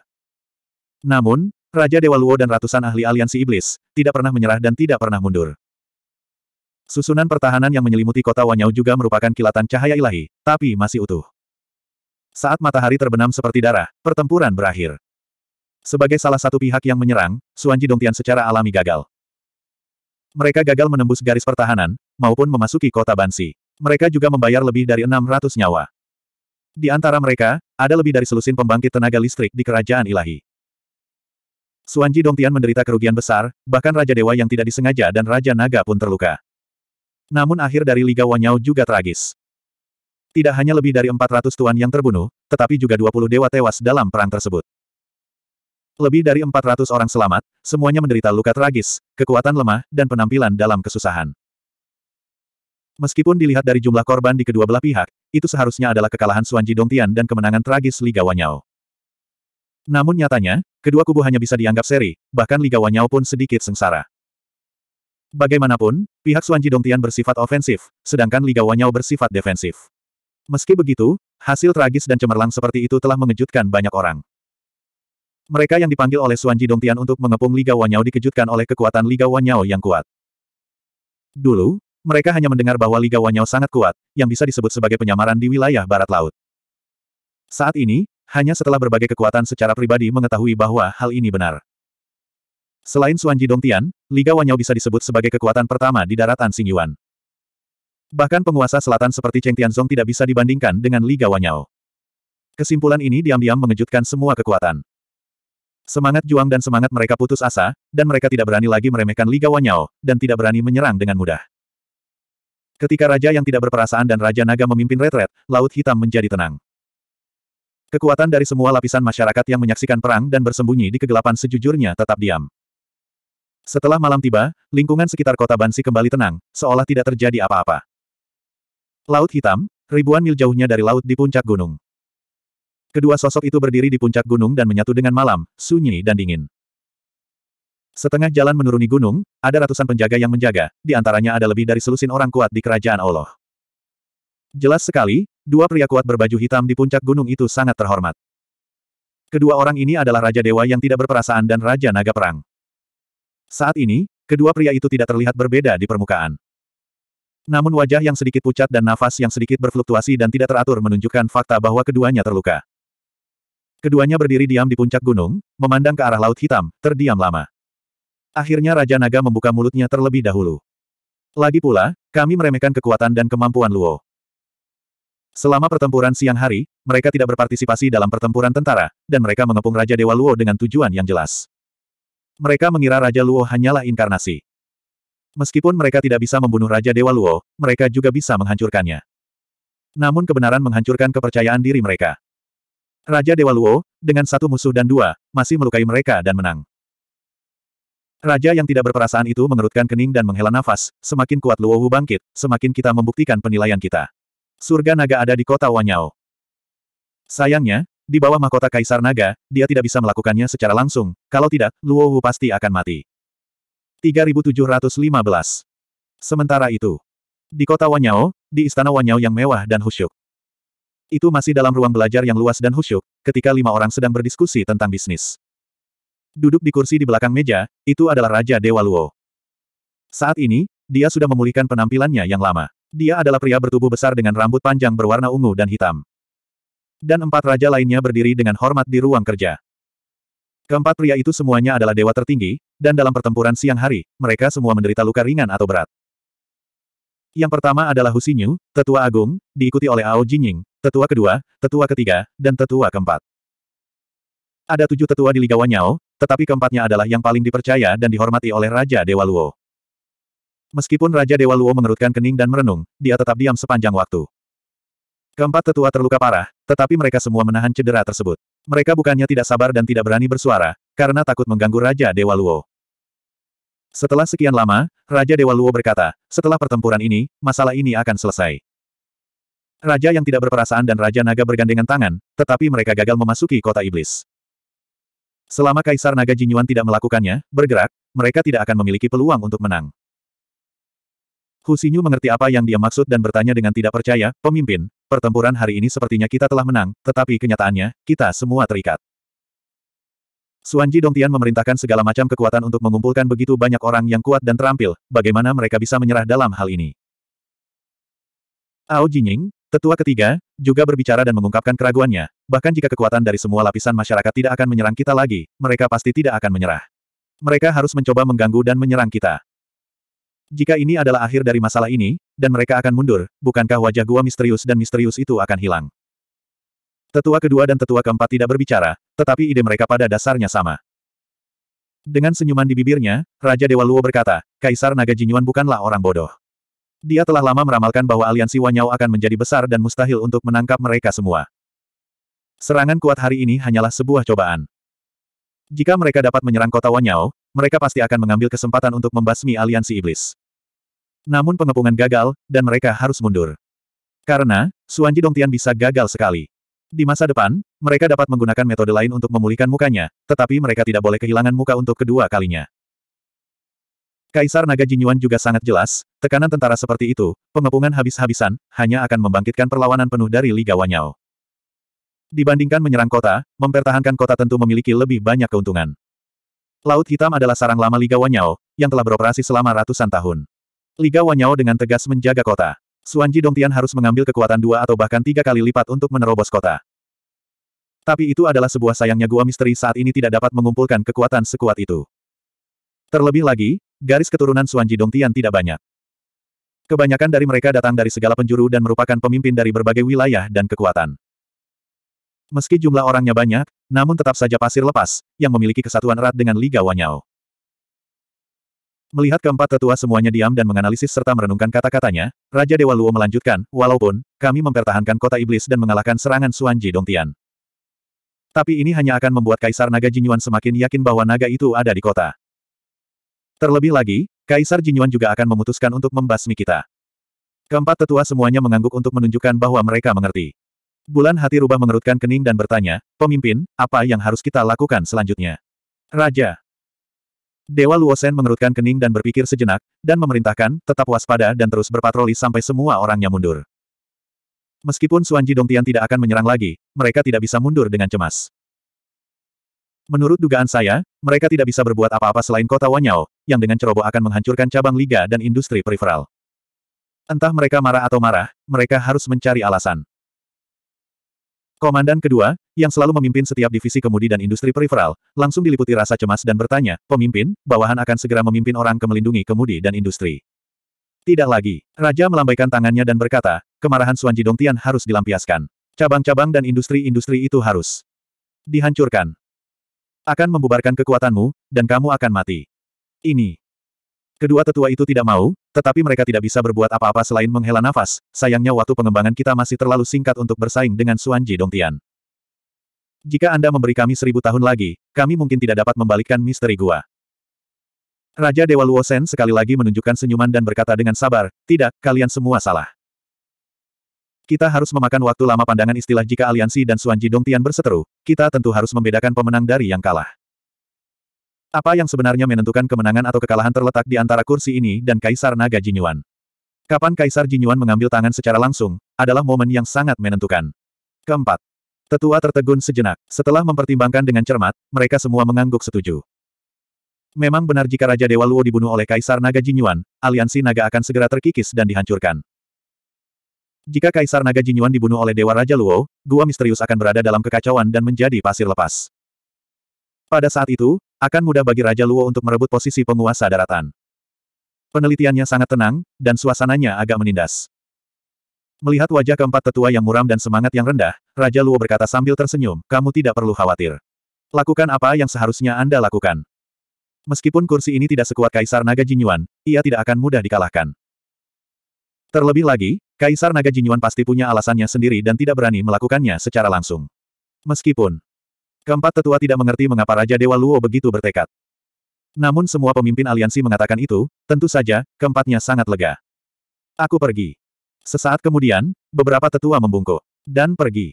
Namun, Raja Dewa Luo dan ratusan ahli aliansi iblis, tidak pernah menyerah dan tidak pernah mundur. Susunan pertahanan yang menyelimuti kota Wanyao juga merupakan kilatan cahaya ilahi, tapi masih utuh. Saat matahari terbenam seperti darah, pertempuran berakhir. Sebagai salah satu pihak yang menyerang, Suanji Dongtian secara alami gagal. Mereka gagal menembus garis pertahanan, maupun memasuki kota Bansi. Mereka juga membayar lebih dari 600 nyawa. Di antara mereka, ada lebih dari selusin pembangkit tenaga listrik di kerajaan ilahi. Suanji Dongtian menderita kerugian besar, bahkan Raja Dewa yang tidak disengaja dan Raja Naga pun terluka. Namun akhir dari Liga Wanyao juga tragis. Tidak hanya lebih dari 400 tuan yang terbunuh, tetapi juga 20 dewa tewas dalam perang tersebut. Lebih dari 400 orang selamat, semuanya menderita luka tragis, kekuatan lemah, dan penampilan dalam kesusahan. Meskipun dilihat dari jumlah korban di kedua belah pihak, itu seharusnya adalah kekalahan Suanji Dongtian dan kemenangan tragis Liga Wanyao. Namun nyatanya, kedua kubu hanya bisa dianggap seri, bahkan Liga Wanyao pun sedikit sengsara. Bagaimanapun, pihak Suanji Dongtian bersifat ofensif, sedangkan Liga Wanyao bersifat defensif. Meski begitu, hasil tragis dan cemerlang seperti itu telah mengejutkan banyak orang. Mereka yang dipanggil oleh Suanji Dongtian untuk mengepung Liga Wanyao dikejutkan oleh kekuatan Liga Wanyao yang kuat. Dulu, mereka hanya mendengar bahwa Liga Wanyao sangat kuat, yang bisa disebut sebagai penyamaran di wilayah barat laut. Saat ini, hanya setelah berbagai kekuatan secara pribadi mengetahui bahwa hal ini benar. Selain Suanji Dongtian, Liga Wanyao bisa disebut sebagai kekuatan pertama di daratan Xingyuan. Bahkan penguasa selatan seperti Cheng Tianzong tidak bisa dibandingkan dengan Liga Wanyao. Kesimpulan ini diam-diam mengejutkan semua kekuatan. Semangat juang dan semangat mereka putus asa, dan mereka tidak berani lagi meremehkan Liga Wanyao, dan tidak berani menyerang dengan mudah. Ketika raja yang tidak berperasaan dan raja naga memimpin retret, laut hitam menjadi tenang. Kekuatan dari semua lapisan masyarakat yang menyaksikan perang dan bersembunyi di kegelapan sejujurnya tetap diam. Setelah malam tiba, lingkungan sekitar kota Bansi kembali tenang, seolah tidak terjadi apa-apa. Laut hitam, ribuan mil jauhnya dari laut di puncak gunung. Kedua sosok itu berdiri di puncak gunung dan menyatu dengan malam, sunyi dan dingin. Setengah jalan menuruni gunung, ada ratusan penjaga yang menjaga, di antaranya ada lebih dari selusin orang kuat di kerajaan Allah. Jelas sekali, dua pria kuat berbaju hitam di puncak gunung itu sangat terhormat. Kedua orang ini adalah Raja Dewa yang tidak berperasaan dan Raja Naga Perang. Saat ini, kedua pria itu tidak terlihat berbeda di permukaan. Namun wajah yang sedikit pucat dan nafas yang sedikit berfluktuasi dan tidak teratur menunjukkan fakta bahwa keduanya terluka. Keduanya berdiri diam di puncak gunung, memandang ke arah Laut Hitam, terdiam lama. Akhirnya Raja Naga membuka mulutnya terlebih dahulu. Lagi pula, kami meremehkan kekuatan dan kemampuan Luo. Selama pertempuran siang hari, mereka tidak berpartisipasi dalam pertempuran tentara, dan mereka mengepung Raja Dewa Luo dengan tujuan yang jelas. Mereka mengira Raja Luo hanyalah inkarnasi. Meskipun mereka tidak bisa membunuh Raja Dewa Luo, mereka juga bisa menghancurkannya. Namun kebenaran menghancurkan kepercayaan diri mereka. Raja Dewa Luo, dengan satu musuh dan dua, masih melukai mereka dan menang. Raja yang tidak berperasaan itu mengerutkan kening dan menghela nafas, semakin kuat Luo Wu bangkit, semakin kita membuktikan penilaian kita. Surga naga ada di kota Wanyao. Sayangnya, di bawah mahkota Kaisar Naga, dia tidak bisa melakukannya secara langsung, kalau tidak, Luo Wu pasti akan mati. 3715 Sementara itu, di kota Wanyao, di istana Wanyao yang mewah dan khusyuk. Itu masih dalam ruang belajar yang luas dan khusyuk, ketika lima orang sedang berdiskusi tentang bisnis. Duduk di kursi di belakang meja, itu adalah Raja Dewa Luo. Saat ini, dia sudah memulihkan penampilannya yang lama. Dia adalah pria bertubuh besar dengan rambut panjang berwarna ungu dan hitam. Dan empat raja lainnya berdiri dengan hormat di ruang kerja. Keempat pria itu semuanya adalah dewa tertinggi, dan dalam pertempuran siang hari, mereka semua menderita luka ringan atau berat. Yang pertama adalah Husinyu, tetua agung, diikuti oleh Ao Jinying, tetua kedua, tetua ketiga, dan tetua keempat. Ada tujuh tetua di Liga Wanyao, tetapi keempatnya adalah yang paling dipercaya dan dihormati oleh Raja Dewa Luo. Meskipun Raja Dewa Luo mengerutkan kening dan merenung, dia tetap diam sepanjang waktu. Keempat tetua terluka parah, tetapi mereka semua menahan cedera tersebut. Mereka bukannya tidak sabar dan tidak berani bersuara, karena takut mengganggu Raja Dewa Luo. Setelah sekian lama, Raja Dewa Luo berkata, setelah pertempuran ini, masalah ini akan selesai. Raja yang tidak berperasaan dan Raja Naga bergandengan tangan, tetapi mereka gagal memasuki kota iblis. Selama Kaisar Naga Jinyuan tidak melakukannya, bergerak, mereka tidak akan memiliki peluang untuk menang. Husinyu mengerti apa yang dia maksud dan bertanya dengan tidak percaya, pemimpin, pertempuran hari ini sepertinya kita telah menang, tetapi kenyataannya, kita semua terikat. Suanji Dongtian memerintahkan segala macam kekuatan untuk mengumpulkan begitu banyak orang yang kuat dan terampil, bagaimana mereka bisa menyerah dalam hal ini. Ao Jinying, Tetua ketiga, juga berbicara dan mengungkapkan keraguannya, bahkan jika kekuatan dari semua lapisan masyarakat tidak akan menyerang kita lagi, mereka pasti tidak akan menyerah. Mereka harus mencoba mengganggu dan menyerang kita. Jika ini adalah akhir dari masalah ini, dan mereka akan mundur, bukankah wajah gua misterius dan misterius itu akan hilang? Tetua kedua dan tetua keempat tidak berbicara, tetapi ide mereka pada dasarnya sama. Dengan senyuman di bibirnya, Raja Dewa Luo berkata, Kaisar Naga Jinyuan bukanlah orang bodoh. Dia telah lama meramalkan bahwa aliansi Wanyao akan menjadi besar dan mustahil untuk menangkap mereka semua. Serangan kuat hari ini hanyalah sebuah cobaan. Jika mereka dapat menyerang kota Wanyao, mereka pasti akan mengambil kesempatan untuk membasmi aliansi iblis. Namun pengepungan gagal, dan mereka harus mundur. Karena, Suanji Dongtian bisa gagal sekali. Di masa depan, mereka dapat menggunakan metode lain untuk memulihkan mukanya, tetapi mereka tidak boleh kehilangan muka untuk kedua kalinya. Kaisar Naga Jinyuan juga sangat jelas, tekanan tentara seperti itu, pengepungan habis-habisan, hanya akan membangkitkan perlawanan penuh dari Liga Wanyao. Dibandingkan menyerang kota, mempertahankan kota tentu memiliki lebih banyak keuntungan. Laut Hitam adalah sarang lama Liga Wanyao, yang telah beroperasi selama ratusan tahun. Liga Wanyao dengan tegas menjaga kota. Suanji Dongtian harus mengambil kekuatan dua atau bahkan tiga kali lipat untuk menerobos kota. Tapi itu adalah sebuah sayangnya gua misteri saat ini tidak dapat mengumpulkan kekuatan sekuat itu. Terlebih lagi, Garis keturunan Suanji Dongtian tidak banyak. Kebanyakan dari mereka datang dari segala penjuru dan merupakan pemimpin dari berbagai wilayah dan kekuatan. Meski jumlah orangnya banyak, namun tetap saja pasir lepas, yang memiliki kesatuan erat dengan Liga Wanyao. Melihat keempat tetua semuanya diam dan menganalisis serta merenungkan kata-katanya, Raja Dewa Luo melanjutkan, walaupun, kami mempertahankan kota iblis dan mengalahkan serangan Suanji Dongtian. Tapi ini hanya akan membuat Kaisar Naga Jinyuan semakin yakin bahwa naga itu ada di kota. Terlebih lagi, Kaisar Jinyuan juga akan memutuskan untuk membasmi kita. Keempat tetua semuanya mengangguk untuk menunjukkan bahwa mereka mengerti. Bulan hati rubah mengerutkan kening dan bertanya, Pemimpin, apa yang harus kita lakukan selanjutnya? Raja. Dewa Luosen mengerutkan kening dan berpikir sejenak, dan memerintahkan, tetap waspada dan terus berpatroli sampai semua orangnya mundur. Meskipun Suanji Dongtian tidak akan menyerang lagi, mereka tidak bisa mundur dengan cemas. Menurut dugaan saya, mereka tidak bisa berbuat apa-apa selain kota Wanyao, yang dengan ceroboh akan menghancurkan cabang liga dan industri peripheral. Entah mereka marah atau marah, mereka harus mencari alasan. Komandan kedua, yang selalu memimpin setiap divisi kemudi dan industri peripheral, langsung diliputi rasa cemas dan bertanya, pemimpin, bawahan akan segera memimpin orang ke melindungi kemudi dan industri. Tidak lagi. Raja melambaikan tangannya dan berkata, kemarahan Suan Jidong Tian harus dilampiaskan. Cabang-cabang dan industri-industri itu harus dihancurkan. Akan membubarkan kekuatanmu, dan kamu akan mati. Ini. Kedua tetua itu tidak mau, tetapi mereka tidak bisa berbuat apa-apa selain menghela nafas, sayangnya waktu pengembangan kita masih terlalu singkat untuk bersaing dengan Suanji Dongtian. Jika Anda memberi kami seribu tahun lagi, kami mungkin tidak dapat membalikkan misteri gua. Raja Dewa Luosen sekali lagi menunjukkan senyuman dan berkata dengan sabar, tidak, kalian semua salah. Kita harus memakan waktu lama pandangan istilah jika aliansi dan Suan Jidong Tian berseteru, kita tentu harus membedakan pemenang dari yang kalah. Apa yang sebenarnya menentukan kemenangan atau kekalahan terletak di antara kursi ini dan Kaisar Naga Jinyuan. Kapan Kaisar Jinyuan mengambil tangan secara langsung, adalah momen yang sangat menentukan. Keempat. Tetua tertegun sejenak. Setelah mempertimbangkan dengan cermat, mereka semua mengangguk setuju. Memang benar jika Raja Dewa Luo dibunuh oleh Kaisar Naga Jinyuan, aliansi naga akan segera terkikis dan dihancurkan. Jika Kaisar Naga Jinyuan dibunuh oleh Dewa Raja Luo, gua misterius akan berada dalam kekacauan dan menjadi pasir lepas. Pada saat itu, akan mudah bagi Raja Luo untuk merebut posisi penguasa daratan. Penelitiannya sangat tenang, dan suasananya agak menindas. Melihat wajah keempat tetua yang muram dan semangat yang rendah, Raja Luo berkata sambil tersenyum, kamu tidak perlu khawatir. Lakukan apa yang seharusnya Anda lakukan. Meskipun kursi ini tidak sekuat Kaisar Naga Jinyuan, ia tidak akan mudah dikalahkan. Terlebih lagi, Kaisar Naga Jinyuan pasti punya alasannya sendiri dan tidak berani melakukannya secara langsung. Meskipun keempat tetua tidak mengerti mengapa Raja Dewa Luo begitu bertekad. Namun semua pemimpin aliansi mengatakan itu, tentu saja, keempatnya sangat lega. Aku pergi. Sesaat kemudian, beberapa tetua membungkuk. Dan pergi.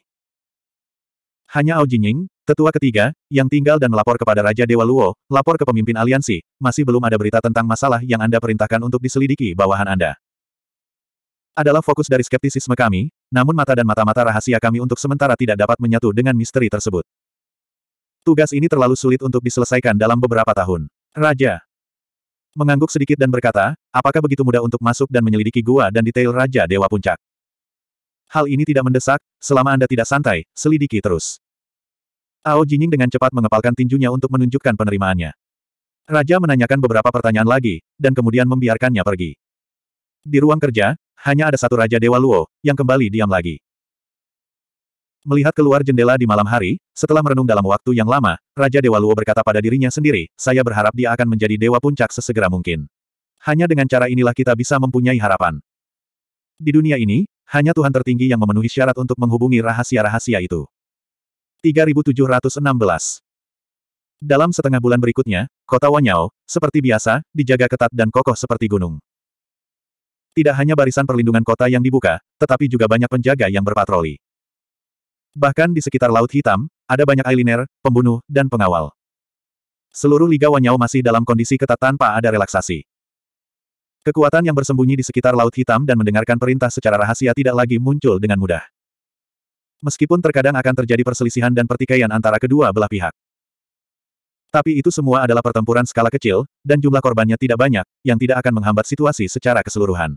Hanya Ao Jinying, tetua ketiga, yang tinggal dan melapor kepada Raja Dewa Luo, lapor ke pemimpin aliansi, masih belum ada berita tentang masalah yang Anda perintahkan untuk diselidiki bawahan Anda adalah fokus dari skeptisisme kami, namun mata dan mata-mata rahasia kami untuk sementara tidak dapat menyatu dengan misteri tersebut. Tugas ini terlalu sulit untuk diselesaikan dalam beberapa tahun. Raja mengangguk sedikit dan berkata, apakah begitu mudah untuk masuk dan menyelidiki gua dan detail Raja Dewa Puncak? Hal ini tidak mendesak, selama Anda tidak santai, selidiki terus. Ao Jinying dengan cepat mengepalkan tinjunya untuk menunjukkan penerimaannya. Raja menanyakan beberapa pertanyaan lagi, dan kemudian membiarkannya pergi. Di ruang kerja, hanya ada satu Raja Dewa Luo, yang kembali diam lagi. Melihat keluar jendela di malam hari, setelah merenung dalam waktu yang lama, Raja Dewa Luo berkata pada dirinya sendiri, saya berharap dia akan menjadi Dewa Puncak sesegera mungkin. Hanya dengan cara inilah kita bisa mempunyai harapan. Di dunia ini, hanya Tuhan tertinggi yang memenuhi syarat untuk menghubungi rahasia-rahasia itu. 3716 Dalam setengah bulan berikutnya, kota Wanyao, seperti biasa, dijaga ketat dan kokoh seperti gunung. Tidak hanya barisan perlindungan kota yang dibuka, tetapi juga banyak penjaga yang berpatroli. Bahkan di sekitar Laut Hitam, ada banyak eyeliner, pembunuh, dan pengawal. Seluruh Liga Wanyao masih dalam kondisi ketat tanpa ada relaksasi. Kekuatan yang bersembunyi di sekitar Laut Hitam dan mendengarkan perintah secara rahasia tidak lagi muncul dengan mudah. Meskipun terkadang akan terjadi perselisihan dan pertikaian antara kedua belah pihak. Tapi itu semua adalah pertempuran skala kecil, dan jumlah korbannya tidak banyak, yang tidak akan menghambat situasi secara keseluruhan.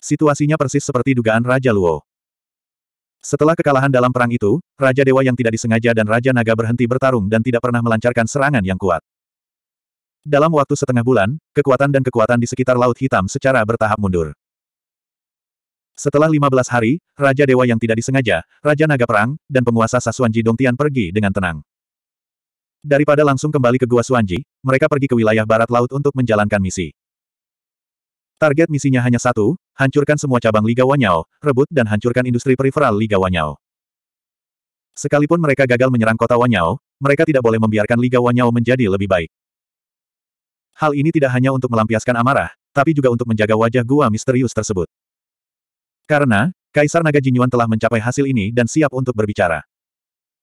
Situasinya persis seperti dugaan Raja Luo. Setelah kekalahan dalam perang itu, Raja Dewa yang tidak disengaja dan Raja Naga berhenti bertarung dan tidak pernah melancarkan serangan yang kuat. Dalam waktu setengah bulan, kekuatan dan kekuatan di sekitar Laut Hitam secara bertahap mundur. Setelah 15 hari, Raja Dewa yang tidak disengaja, Raja Naga Perang, dan penguasa Sasuan Jidong Tian pergi dengan tenang. Daripada langsung kembali ke Gua Suanji, mereka pergi ke wilayah barat laut untuk menjalankan misi. Target misinya hanya satu, hancurkan semua cabang Liga Wanyao, rebut dan hancurkan industri peripheral Liga Wanyao. Sekalipun mereka gagal menyerang kota Wanyao, mereka tidak boleh membiarkan Liga Wanyao menjadi lebih baik. Hal ini tidak hanya untuk melampiaskan amarah, tapi juga untuk menjaga wajah gua misterius tersebut. Karena, Kaisar Naga Jinyuan telah mencapai hasil ini dan siap untuk berbicara.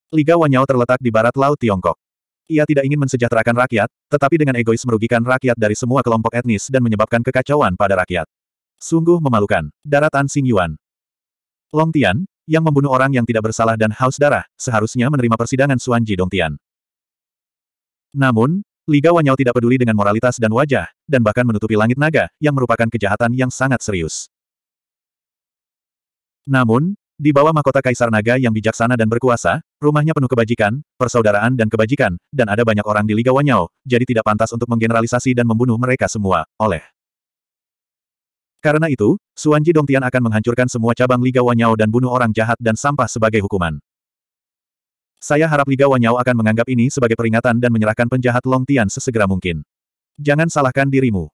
Liga Wanyao terletak di barat laut Tiongkok. Ia tidak ingin mensejahterakan rakyat, tetapi dengan egois merugikan rakyat dari semua kelompok etnis dan menyebabkan kekacauan pada rakyat. Sungguh memalukan. Daratan Xing Yuan. Long Tian, yang membunuh orang yang tidak bersalah dan haus darah, seharusnya menerima persidangan Suan Ji Dong Tian. Namun, Liga Wanyao tidak peduli dengan moralitas dan wajah, dan bahkan menutupi langit naga, yang merupakan kejahatan yang sangat serius. Namun, di bawah mahkota Kaisar Naga yang bijaksana dan berkuasa, rumahnya penuh kebajikan, persaudaraan dan kebajikan, dan ada banyak orang di Liga Wanyao, jadi tidak pantas untuk menggeneralisasi dan membunuh mereka semua, oleh. Karena itu, Suanji Dongtian akan menghancurkan semua cabang Liga Wanyao dan bunuh orang jahat dan sampah sebagai hukuman. Saya harap Liga Wanyao akan menganggap ini sebagai peringatan dan menyerahkan penjahat Longtian sesegera mungkin. Jangan salahkan dirimu.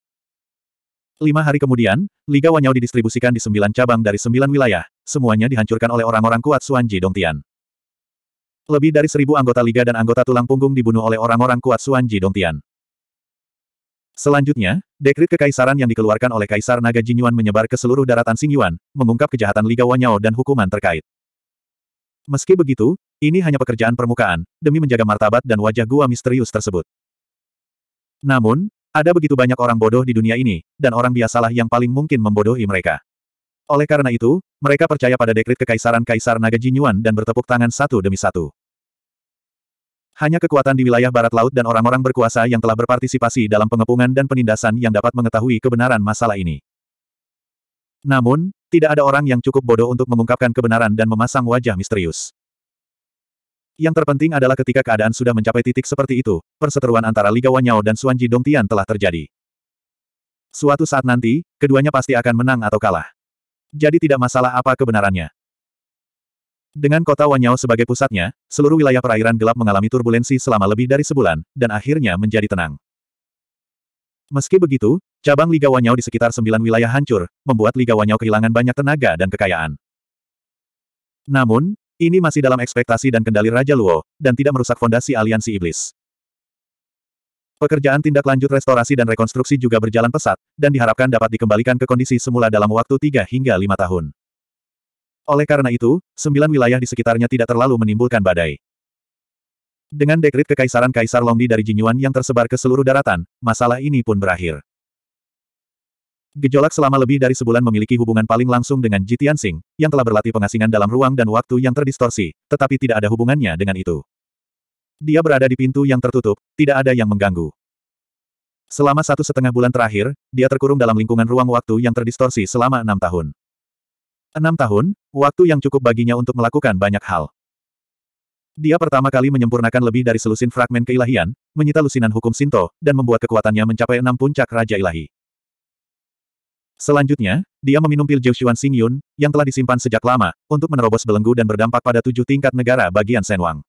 Lima hari kemudian, Liga Wanyao didistribusikan di sembilan cabang dari sembilan wilayah, semuanya dihancurkan oleh orang-orang kuat Suanji Dongtian. Lebih dari seribu anggota Liga dan anggota tulang punggung dibunuh oleh orang-orang kuat Suanji Dongtian. Selanjutnya, dekrit kekaisaran yang dikeluarkan oleh Kaisar Naga Jinyuan menyebar ke seluruh daratan Xingyuan, mengungkap kejahatan Liga Wanyao dan hukuman terkait. Meski begitu, ini hanya pekerjaan permukaan, demi menjaga martabat dan wajah gua misterius tersebut. Namun, ada begitu banyak orang bodoh di dunia ini, dan orang biasalah yang paling mungkin membodohi mereka. Oleh karena itu, mereka percaya pada dekrit kekaisaran Kaisar Naga Jinyuan dan bertepuk tangan satu demi satu. Hanya kekuatan di wilayah barat laut dan orang-orang berkuasa yang telah berpartisipasi dalam pengepungan dan penindasan yang dapat mengetahui kebenaran masalah ini. Namun, tidak ada orang yang cukup bodoh untuk mengungkapkan kebenaran dan memasang wajah misterius. Yang terpenting adalah ketika keadaan sudah mencapai titik seperti itu, perseteruan antara Liga Wanyao dan Suanji Dongtian telah terjadi. Suatu saat nanti, keduanya pasti akan menang atau kalah. Jadi tidak masalah apa kebenarannya. Dengan kota Wanyao sebagai pusatnya, seluruh wilayah perairan gelap mengalami turbulensi selama lebih dari sebulan, dan akhirnya menjadi tenang. Meski begitu, cabang Liga Wanyao di sekitar sembilan wilayah hancur, membuat Liga Wanyao kehilangan banyak tenaga dan kekayaan. Namun, ini masih dalam ekspektasi dan kendali Raja Luo, dan tidak merusak fondasi aliansi iblis. Pekerjaan tindak lanjut restorasi dan rekonstruksi juga berjalan pesat, dan diharapkan dapat dikembalikan ke kondisi semula dalam waktu 3 hingga 5 tahun. Oleh karena itu, sembilan wilayah di sekitarnya tidak terlalu menimbulkan badai. Dengan dekrit kekaisaran Kaisar Longdi dari Jinyuan yang tersebar ke seluruh daratan, masalah ini pun berakhir. Gejolak selama lebih dari sebulan memiliki hubungan paling langsung dengan Jitian Tianxing, yang telah berlatih pengasingan dalam ruang dan waktu yang terdistorsi, tetapi tidak ada hubungannya dengan itu. Dia berada di pintu yang tertutup, tidak ada yang mengganggu. Selama satu setengah bulan terakhir, dia terkurung dalam lingkungan ruang waktu yang terdistorsi selama enam tahun. Enam tahun, waktu yang cukup baginya untuk melakukan banyak hal. Dia pertama kali menyempurnakan lebih dari selusin fragmen keilahian, menyita lusinan hukum Sinto, dan membuat kekuatannya mencapai enam puncak Raja Ilahi. Selanjutnya, dia meminum pil Jiuxuan Xingyun, yang telah disimpan sejak lama, untuk menerobos belenggu dan berdampak pada tujuh tingkat negara bagian Senwang.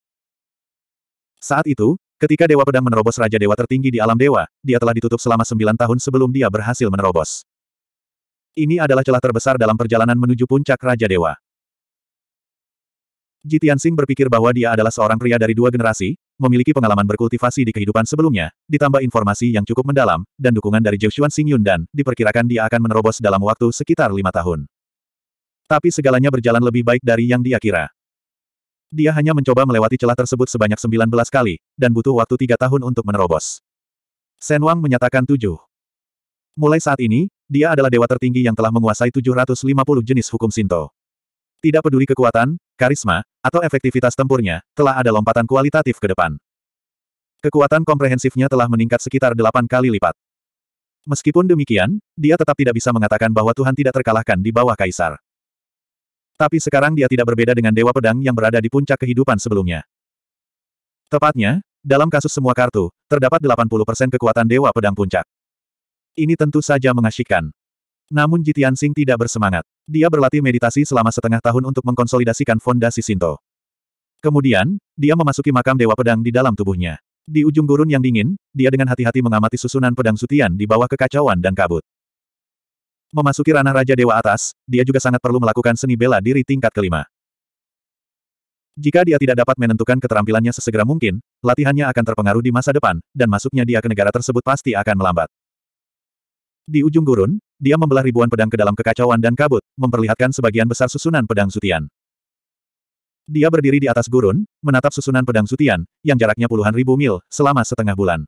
Saat itu, ketika Dewa Pedang menerobos Raja Dewa tertinggi di alam dewa, dia telah ditutup selama sembilan tahun sebelum dia berhasil menerobos. Ini adalah celah terbesar dalam perjalanan menuju puncak Raja Dewa. Jitian Tianxing berpikir bahwa dia adalah seorang pria dari dua generasi, memiliki pengalaman berkultivasi di kehidupan sebelumnya, ditambah informasi yang cukup mendalam, dan dukungan dari Jiuxuan Yun dan diperkirakan dia akan menerobos dalam waktu sekitar lima tahun. Tapi segalanya berjalan lebih baik dari yang dia kira. Dia hanya mencoba melewati celah tersebut sebanyak 19 kali, dan butuh waktu tiga tahun untuk menerobos. Sen Wang menyatakan tujuh. Mulai saat ini, dia adalah dewa tertinggi yang telah menguasai 750 jenis hukum Sinto. Tidak peduli kekuatan, karisma, atau efektivitas tempurnya, telah ada lompatan kualitatif ke depan. Kekuatan komprehensifnya telah meningkat sekitar delapan kali lipat. Meskipun demikian, dia tetap tidak bisa mengatakan bahwa Tuhan tidak terkalahkan di bawah kaisar. Tapi sekarang dia tidak berbeda dengan Dewa Pedang yang berada di puncak kehidupan sebelumnya. Tepatnya, dalam kasus semua kartu, terdapat 80% kekuatan Dewa Pedang Puncak. Ini tentu saja mengasyikkan. Namun Jitian Sing tidak bersemangat. Dia berlatih meditasi selama setengah tahun untuk mengkonsolidasikan fondasi Sinto. Kemudian, dia memasuki makam Dewa Pedang di dalam tubuhnya. Di ujung gurun yang dingin, dia dengan hati-hati mengamati susunan pedang sutian di bawah kekacauan dan kabut. Memasuki ranah Raja Dewa Atas, dia juga sangat perlu melakukan seni bela diri tingkat kelima. Jika dia tidak dapat menentukan keterampilannya sesegera mungkin, latihannya akan terpengaruh di masa depan, dan masuknya dia ke negara tersebut pasti akan melambat. Di ujung gurun, dia membelah ribuan pedang ke dalam kekacauan dan kabut, memperlihatkan sebagian besar susunan pedang Sutian. Dia berdiri di atas gurun, menatap susunan pedang Sutian yang jaraknya puluhan ribu mil, selama setengah bulan.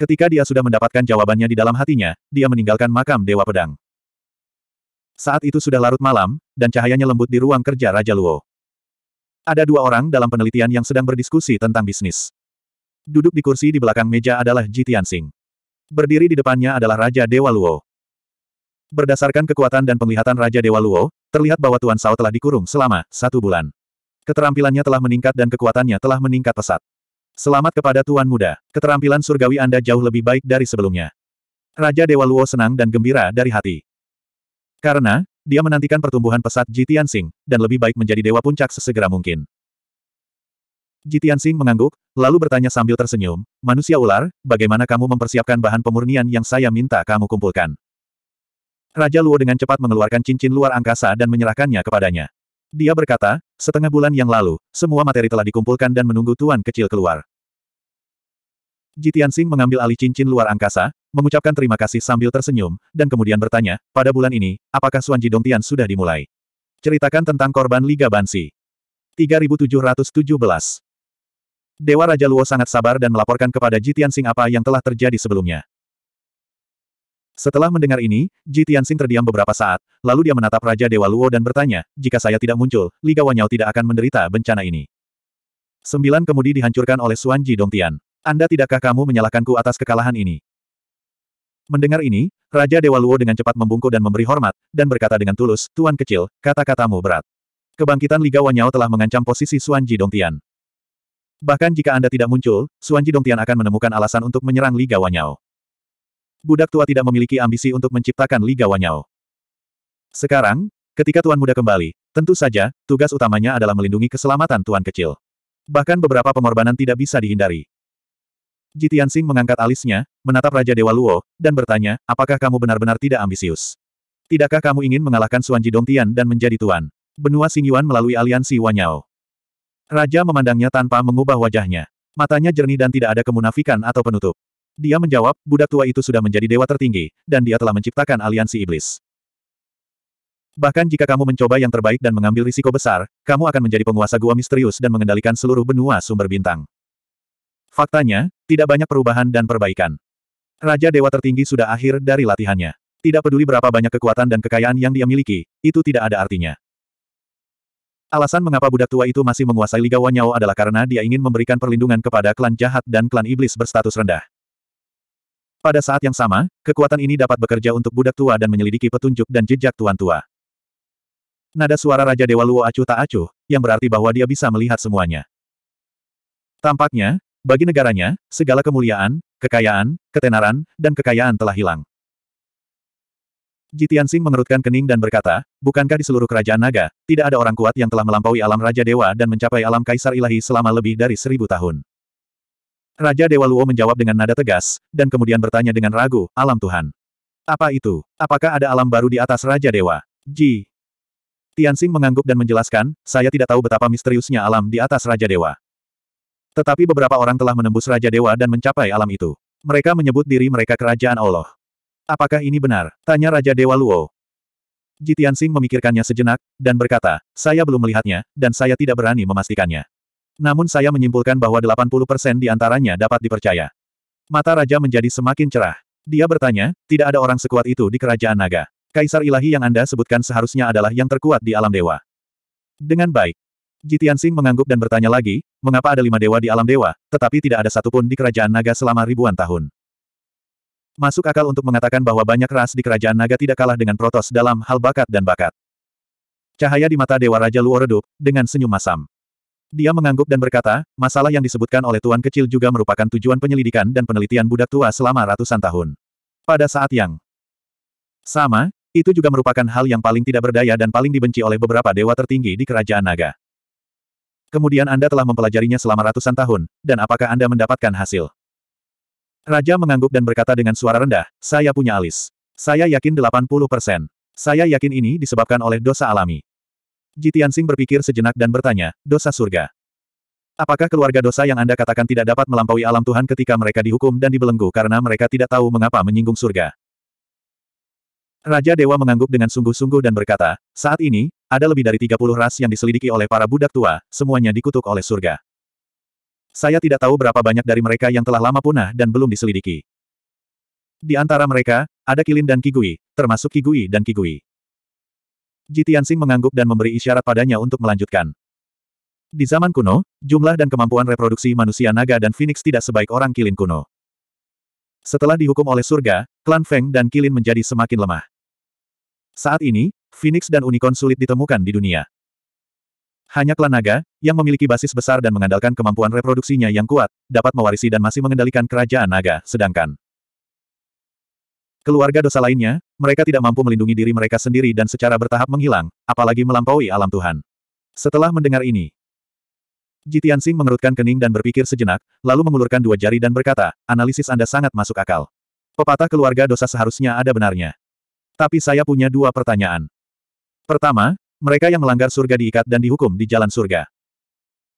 Ketika dia sudah mendapatkan jawabannya di dalam hatinya, dia meninggalkan makam Dewa Pedang. Saat itu sudah larut malam, dan cahayanya lembut di ruang kerja Raja Luo. Ada dua orang dalam penelitian yang sedang berdiskusi tentang bisnis. Duduk di kursi di belakang meja adalah Ji Tianxing. Berdiri di depannya adalah Raja Dewa Luo. Berdasarkan kekuatan dan penglihatan Raja Dewa Luo, terlihat bahwa Tuan Sao telah dikurung selama satu bulan. Keterampilannya telah meningkat dan kekuatannya telah meningkat pesat. Selamat kepada Tuan Muda, keterampilan surgawi Anda jauh lebih baik dari sebelumnya. Raja Dewa Luo senang dan gembira dari hati. Karena, dia menantikan pertumbuhan pesat Ji Tianxing, dan lebih baik menjadi Dewa Puncak sesegera mungkin. Jitian Sing mengangguk, lalu bertanya sambil tersenyum, Manusia ular, bagaimana kamu mempersiapkan bahan pemurnian yang saya minta kamu kumpulkan? Raja Luo dengan cepat mengeluarkan cincin luar angkasa dan menyerahkannya kepadanya. Dia berkata, setengah bulan yang lalu, semua materi telah dikumpulkan dan menunggu Tuan kecil keluar. Jitian Sing mengambil alih cincin luar angkasa, mengucapkan terima kasih sambil tersenyum, dan kemudian bertanya, pada bulan ini, apakah Suan Jidong sudah dimulai? Ceritakan tentang korban Liga Bansi. 3717 Dewa Raja Luo sangat sabar dan melaporkan kepada Ji Tianxing apa yang telah terjadi sebelumnya. Setelah mendengar ini, Ji Tianxing terdiam beberapa saat, lalu dia menatap Raja Dewa Luo dan bertanya, jika saya tidak muncul, Liga Wanyao tidak akan menderita bencana ini. Sembilan kemudi dihancurkan oleh Suan Ji Dongtian. Anda tidakkah kamu menyalahkanku atas kekalahan ini? Mendengar ini, Raja Dewa Luo dengan cepat membungkuk dan memberi hormat, dan berkata dengan tulus, Tuan kecil, kata-katamu berat. Kebangkitan Liga Wanyao telah mengancam posisi Suan Ji Dongtian. Bahkan jika Anda tidak muncul, Suan Dongtian akan menemukan alasan untuk menyerang Liga Wanyao. Budak tua tidak memiliki ambisi untuk menciptakan Liga Wanyao. Sekarang, ketika Tuan Muda kembali, tentu saja, tugas utamanya adalah melindungi keselamatan Tuan Kecil. Bahkan beberapa pengorbanan tidak bisa dihindari. Jitian Sing mengangkat alisnya, menatap Raja Dewa Luo, dan bertanya, apakah kamu benar-benar tidak ambisius? Tidakkah kamu ingin mengalahkan Suan Dongtian dan menjadi Tuan? Benua Singyuan melalui aliansi Wanyao. Raja memandangnya tanpa mengubah wajahnya. Matanya jernih dan tidak ada kemunafikan atau penutup. Dia menjawab, budak tua itu sudah menjadi dewa tertinggi, dan dia telah menciptakan aliansi iblis. Bahkan jika kamu mencoba yang terbaik dan mengambil risiko besar, kamu akan menjadi penguasa gua misterius dan mengendalikan seluruh benua sumber bintang. Faktanya, tidak banyak perubahan dan perbaikan. Raja Dewa Tertinggi sudah akhir dari latihannya. Tidak peduli berapa banyak kekuatan dan kekayaan yang dia miliki, itu tidak ada artinya. Alasan mengapa budak tua itu masih menguasai Liga Wanyao adalah karena dia ingin memberikan perlindungan kepada klan jahat dan klan iblis berstatus rendah. Pada saat yang sama, kekuatan ini dapat bekerja untuk budak tua dan menyelidiki petunjuk dan jejak tuan tua. Nada suara Raja Dewa Luo acuh tak acuh, yang berarti bahwa dia bisa melihat semuanya. Tampaknya, bagi negaranya, segala kemuliaan, kekayaan, ketenaran, dan kekayaan telah hilang. Jitiansing mengerutkan kening dan berkata, bukankah di seluruh kerajaan naga, tidak ada orang kuat yang telah melampaui alam Raja Dewa dan mencapai alam Kaisar Ilahi selama lebih dari seribu tahun. Raja Dewa Luo menjawab dengan nada tegas, dan kemudian bertanya dengan ragu, alam Tuhan. Apa itu? Apakah ada alam baru di atas Raja Dewa? Ji. Tianxing mengangguk dan menjelaskan, saya tidak tahu betapa misteriusnya alam di atas Raja Dewa. Tetapi beberapa orang telah menembus Raja Dewa dan mencapai alam itu. Mereka menyebut diri mereka kerajaan Allah. Apakah ini benar? Tanya Raja Dewa Luo. Jitian Sing memikirkannya sejenak, dan berkata, saya belum melihatnya, dan saya tidak berani memastikannya. Namun saya menyimpulkan bahwa 80% di antaranya dapat dipercaya. Mata Raja menjadi semakin cerah. Dia bertanya, tidak ada orang sekuat itu di kerajaan naga. Kaisar ilahi yang Anda sebutkan seharusnya adalah yang terkuat di alam dewa. Dengan baik. Jitian Sing mengangguk dan bertanya lagi, mengapa ada lima dewa di alam dewa, tetapi tidak ada satupun di kerajaan naga selama ribuan tahun. Masuk akal untuk mengatakan bahwa banyak ras di kerajaan naga tidak kalah dengan Protos dalam hal bakat dan bakat. Cahaya di mata Dewa Raja Luo redup, dengan senyum masam. Dia mengangguk dan berkata, masalah yang disebutkan oleh Tuan Kecil juga merupakan tujuan penyelidikan dan penelitian budak tua selama ratusan tahun. Pada saat yang sama, itu juga merupakan hal yang paling tidak berdaya dan paling dibenci oleh beberapa dewa tertinggi di kerajaan naga. Kemudian Anda telah mempelajarinya selama ratusan tahun, dan apakah Anda mendapatkan hasil? Raja mengangguk dan berkata dengan suara rendah, saya punya alis. Saya yakin 80 persen. Saya yakin ini disebabkan oleh dosa alami. Jitian Jitiansing berpikir sejenak dan bertanya, dosa surga. Apakah keluarga dosa yang Anda katakan tidak dapat melampaui alam Tuhan ketika mereka dihukum dan dibelenggu karena mereka tidak tahu mengapa menyinggung surga? Raja Dewa mengangguk dengan sungguh-sungguh dan berkata, saat ini, ada lebih dari 30 ras yang diselidiki oleh para budak tua, semuanya dikutuk oleh surga. Saya tidak tahu berapa banyak dari mereka yang telah lama punah dan belum diselidiki. Di antara mereka, ada Kilin dan Kigui, termasuk Kigui dan Kigui. Jitiansing mengangguk dan memberi isyarat padanya untuk melanjutkan. Di zaman kuno, jumlah dan kemampuan reproduksi manusia naga dan Phoenix tidak sebaik orang Kilin kuno. Setelah dihukum oleh surga, klan Feng dan Kilin menjadi semakin lemah. Saat ini, Phoenix dan Unicorn sulit ditemukan di dunia. Hanya klan naga, yang memiliki basis besar dan mengandalkan kemampuan reproduksinya yang kuat, dapat mewarisi dan masih mengendalikan kerajaan naga, sedangkan keluarga dosa lainnya, mereka tidak mampu melindungi diri mereka sendiri dan secara bertahap menghilang, apalagi melampaui alam Tuhan. Setelah mendengar ini, Jitian Sing mengerutkan kening dan berpikir sejenak, lalu mengulurkan dua jari dan berkata, analisis Anda sangat masuk akal. Pepatah keluarga dosa seharusnya ada benarnya. Tapi saya punya dua pertanyaan. Pertama, mereka yang melanggar surga diikat dan dihukum di jalan surga.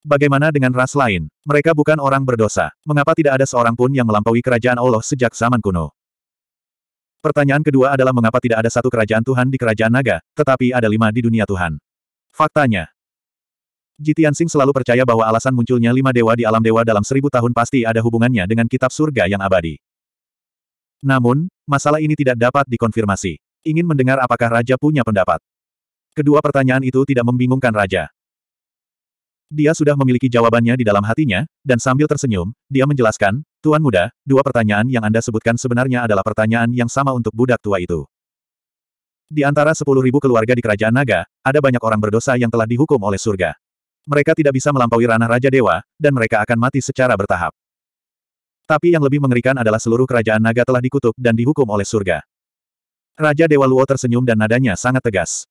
Bagaimana dengan ras lain? Mereka bukan orang berdosa. Mengapa tidak ada seorang pun yang melampaui kerajaan Allah sejak zaman kuno? Pertanyaan kedua adalah mengapa tidak ada satu kerajaan Tuhan di kerajaan naga, tetapi ada lima di dunia Tuhan. Faktanya, Jitian Sing selalu percaya bahwa alasan munculnya lima dewa di alam dewa dalam seribu tahun pasti ada hubungannya dengan kitab surga yang abadi. Namun, masalah ini tidak dapat dikonfirmasi. Ingin mendengar apakah raja punya pendapat? Kedua pertanyaan itu tidak membingungkan Raja. Dia sudah memiliki jawabannya di dalam hatinya, dan sambil tersenyum, dia menjelaskan, Tuan Muda, dua pertanyaan yang Anda sebutkan sebenarnya adalah pertanyaan yang sama untuk budak tua itu. Di antara sepuluh ribu keluarga di Kerajaan Naga, ada banyak orang berdosa yang telah dihukum oleh surga. Mereka tidak bisa melampaui ranah Raja Dewa, dan mereka akan mati secara bertahap. Tapi yang lebih mengerikan adalah seluruh Kerajaan Naga telah dikutuk dan dihukum oleh surga. Raja Dewa Luo tersenyum dan nadanya sangat tegas.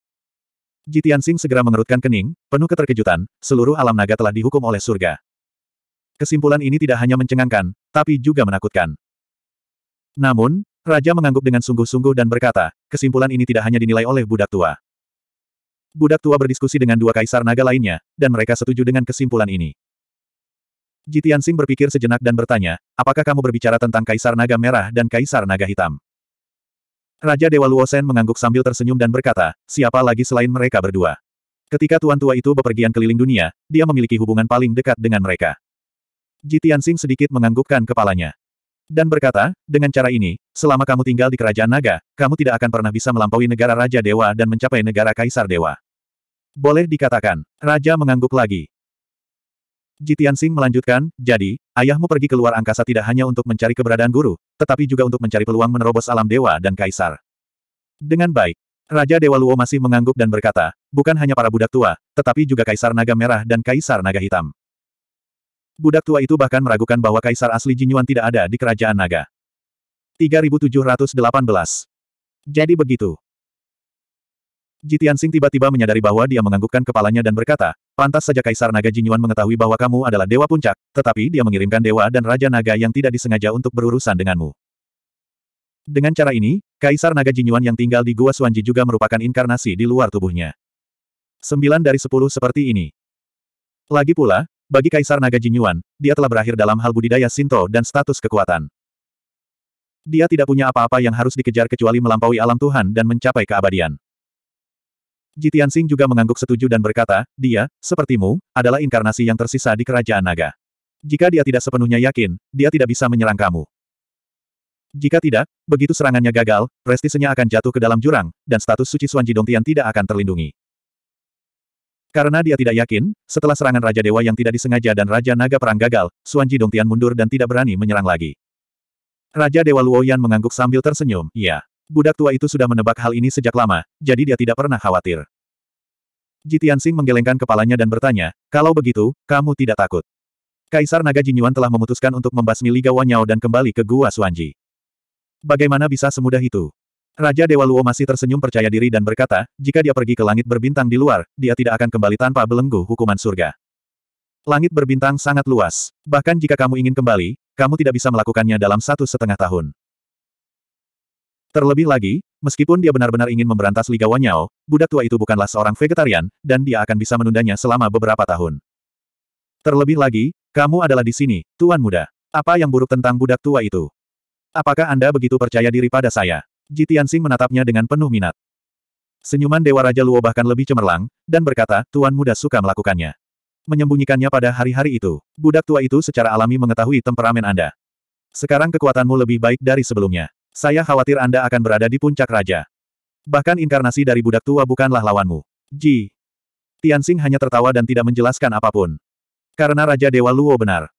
Jitian Jitiansing segera mengerutkan kening, penuh keterkejutan, seluruh alam naga telah dihukum oleh surga. Kesimpulan ini tidak hanya mencengangkan, tapi juga menakutkan. Namun, Raja mengangguk dengan sungguh-sungguh dan berkata, kesimpulan ini tidak hanya dinilai oleh budak tua. Budak tua berdiskusi dengan dua kaisar naga lainnya, dan mereka setuju dengan kesimpulan ini. Jitian Jitiansing berpikir sejenak dan bertanya, apakah kamu berbicara tentang kaisar naga merah dan kaisar naga hitam? Raja Dewa Luosen mengangguk sambil tersenyum dan berkata, siapa lagi selain mereka berdua. Ketika tuan tua itu bepergian keliling dunia, dia memiliki hubungan paling dekat dengan mereka. Jitiansing sedikit menganggukkan kepalanya. Dan berkata, dengan cara ini, selama kamu tinggal di kerajaan naga, kamu tidak akan pernah bisa melampaui negara Raja Dewa dan mencapai negara Kaisar Dewa. Boleh dikatakan, Raja mengangguk lagi. Jitian Sing melanjutkan, jadi, ayahmu pergi ke luar angkasa tidak hanya untuk mencari keberadaan guru, tetapi juga untuk mencari peluang menerobos alam dewa dan kaisar. Dengan baik, Raja Dewa Luo masih mengangguk dan berkata, bukan hanya para budak tua, tetapi juga kaisar naga merah dan kaisar naga hitam. Budak tua itu bahkan meragukan bahwa kaisar asli Jinyuan tidak ada di kerajaan naga. 3718 Jadi begitu. Jitian Sing tiba-tiba menyadari bahwa dia menganggukkan kepalanya dan berkata, Pantas saja Kaisar Naga Jinyuan mengetahui bahwa kamu adalah Dewa Puncak, tetapi dia mengirimkan Dewa dan Raja Naga yang tidak disengaja untuk berurusan denganmu. Dengan cara ini, Kaisar Naga Jinyuan yang tinggal di Gua Suanji juga merupakan inkarnasi di luar tubuhnya. Sembilan dari sepuluh seperti ini. Lagi pula, bagi Kaisar Naga Jinyuan, dia telah berakhir dalam hal budidaya Sinto dan status kekuatan. Dia tidak punya apa-apa yang harus dikejar kecuali melampaui alam Tuhan dan mencapai keabadian. Jitian Sing juga mengangguk setuju dan berkata, dia, sepertimu, adalah inkarnasi yang tersisa di kerajaan naga. Jika dia tidak sepenuhnya yakin, dia tidak bisa menyerang kamu. Jika tidak, begitu serangannya gagal, prestisenya akan jatuh ke dalam jurang, dan status suci Suan Jidongtian tidak akan terlindungi. Karena dia tidak yakin, setelah serangan Raja Dewa yang tidak disengaja dan Raja Naga Perang gagal, Suan Jidongtian mundur dan tidak berani menyerang lagi. Raja Dewa Luoyan mengangguk sambil tersenyum, iya. Budak tua itu sudah menebak hal ini sejak lama, jadi dia tidak pernah khawatir. Jitiansing menggelengkan kepalanya dan bertanya, kalau begitu, kamu tidak takut. Kaisar Naga Jinyuan telah memutuskan untuk membasmi Liga Wanyao dan kembali ke Gua Suanji. Bagaimana bisa semudah itu? Raja Dewa Luo masih tersenyum percaya diri dan berkata, jika dia pergi ke langit berbintang di luar, dia tidak akan kembali tanpa belenggu hukuman surga. Langit berbintang sangat luas. Bahkan jika kamu ingin kembali, kamu tidak bisa melakukannya dalam satu setengah tahun. Terlebih lagi, meskipun dia benar-benar ingin memberantas Liga Wanyao, budak tua itu bukanlah seorang vegetarian, dan dia akan bisa menundanya selama beberapa tahun. Terlebih lagi, kamu adalah di sini, Tuan Muda. Apa yang buruk tentang budak tua itu? Apakah Anda begitu percaya diri pada saya? Jitiansing menatapnya dengan penuh minat. Senyuman Dewa Raja Luo bahkan lebih cemerlang, dan berkata, Tuan Muda suka melakukannya. Menyembunyikannya pada hari-hari itu, budak tua itu secara alami mengetahui temperamen Anda. Sekarang kekuatanmu lebih baik dari sebelumnya. Saya khawatir Anda akan berada di puncak raja. Bahkan inkarnasi dari budak tua bukanlah lawanmu. Ji. Tianxing hanya tertawa dan tidak menjelaskan apapun. Karena Raja Dewa Luo benar.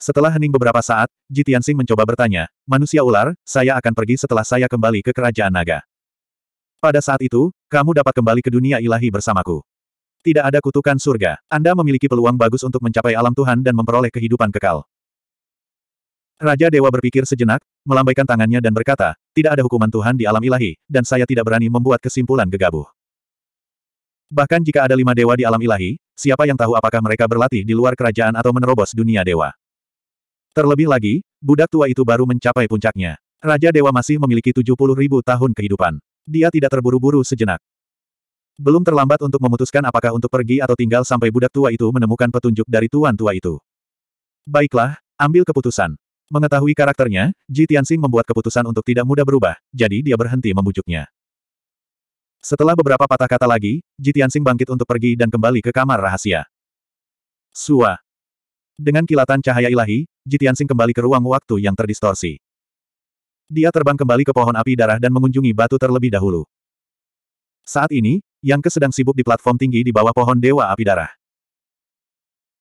Setelah hening beberapa saat, Ji Tianxing mencoba bertanya, Manusia ular, saya akan pergi setelah saya kembali ke Kerajaan Naga. Pada saat itu, kamu dapat kembali ke dunia ilahi bersamaku. Tidak ada kutukan surga. Anda memiliki peluang bagus untuk mencapai alam Tuhan dan memperoleh kehidupan kekal. Raja Dewa berpikir sejenak, melambaikan tangannya dan berkata, tidak ada hukuman Tuhan di alam ilahi, dan saya tidak berani membuat kesimpulan gegabah. Bahkan jika ada lima dewa di alam ilahi, siapa yang tahu apakah mereka berlatih di luar kerajaan atau menerobos dunia dewa. Terlebih lagi, budak tua itu baru mencapai puncaknya. Raja Dewa masih memiliki 70 ribu tahun kehidupan. Dia tidak terburu-buru sejenak. Belum terlambat untuk memutuskan apakah untuk pergi atau tinggal sampai budak tua itu menemukan petunjuk dari tuan tua itu. Baiklah, ambil keputusan. Mengetahui karakternya, Ji Tianxing membuat keputusan untuk tidak mudah berubah, jadi dia berhenti membujuknya. Setelah beberapa patah kata lagi, Ji Tianxing bangkit untuk pergi dan kembali ke kamar rahasia. Sua. Dengan kilatan cahaya ilahi, Ji Tianxing kembali ke ruang waktu yang terdistorsi. Dia terbang kembali ke pohon api darah dan mengunjungi batu terlebih dahulu. Saat ini, Yang Ke sedang sibuk di platform tinggi di bawah pohon Dewa Api Darah.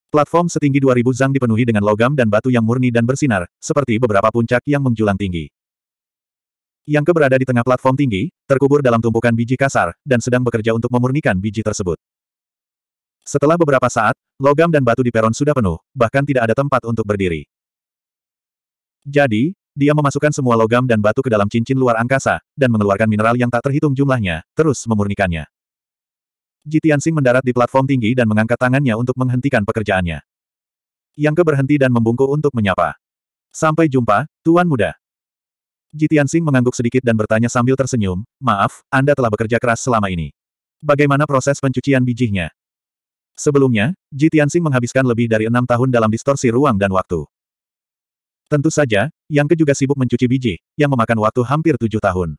Platform setinggi 2000 zang dipenuhi dengan logam dan batu yang murni dan bersinar, seperti beberapa puncak yang menjulang tinggi. Yang keberada di tengah platform tinggi, terkubur dalam tumpukan biji kasar, dan sedang bekerja untuk memurnikan biji tersebut. Setelah beberapa saat, logam dan batu di peron sudah penuh, bahkan tidak ada tempat untuk berdiri. Jadi, dia memasukkan semua logam dan batu ke dalam cincin luar angkasa, dan mengeluarkan mineral yang tak terhitung jumlahnya, terus memurnikannya. Jitiansing mendarat di platform tinggi dan mengangkat tangannya untuk menghentikan pekerjaannya. Yang keberhenti dan membungkuk untuk menyapa. Sampai jumpa, Tuan Muda. Jitiansing mengangguk sedikit dan bertanya sambil tersenyum, maaf, Anda telah bekerja keras selama ini. Bagaimana proses pencucian bijinya? Sebelumnya, Jitiansing menghabiskan lebih dari enam tahun dalam distorsi ruang dan waktu. Tentu saja, Yang Ke juga sibuk mencuci biji, yang memakan waktu hampir tujuh tahun.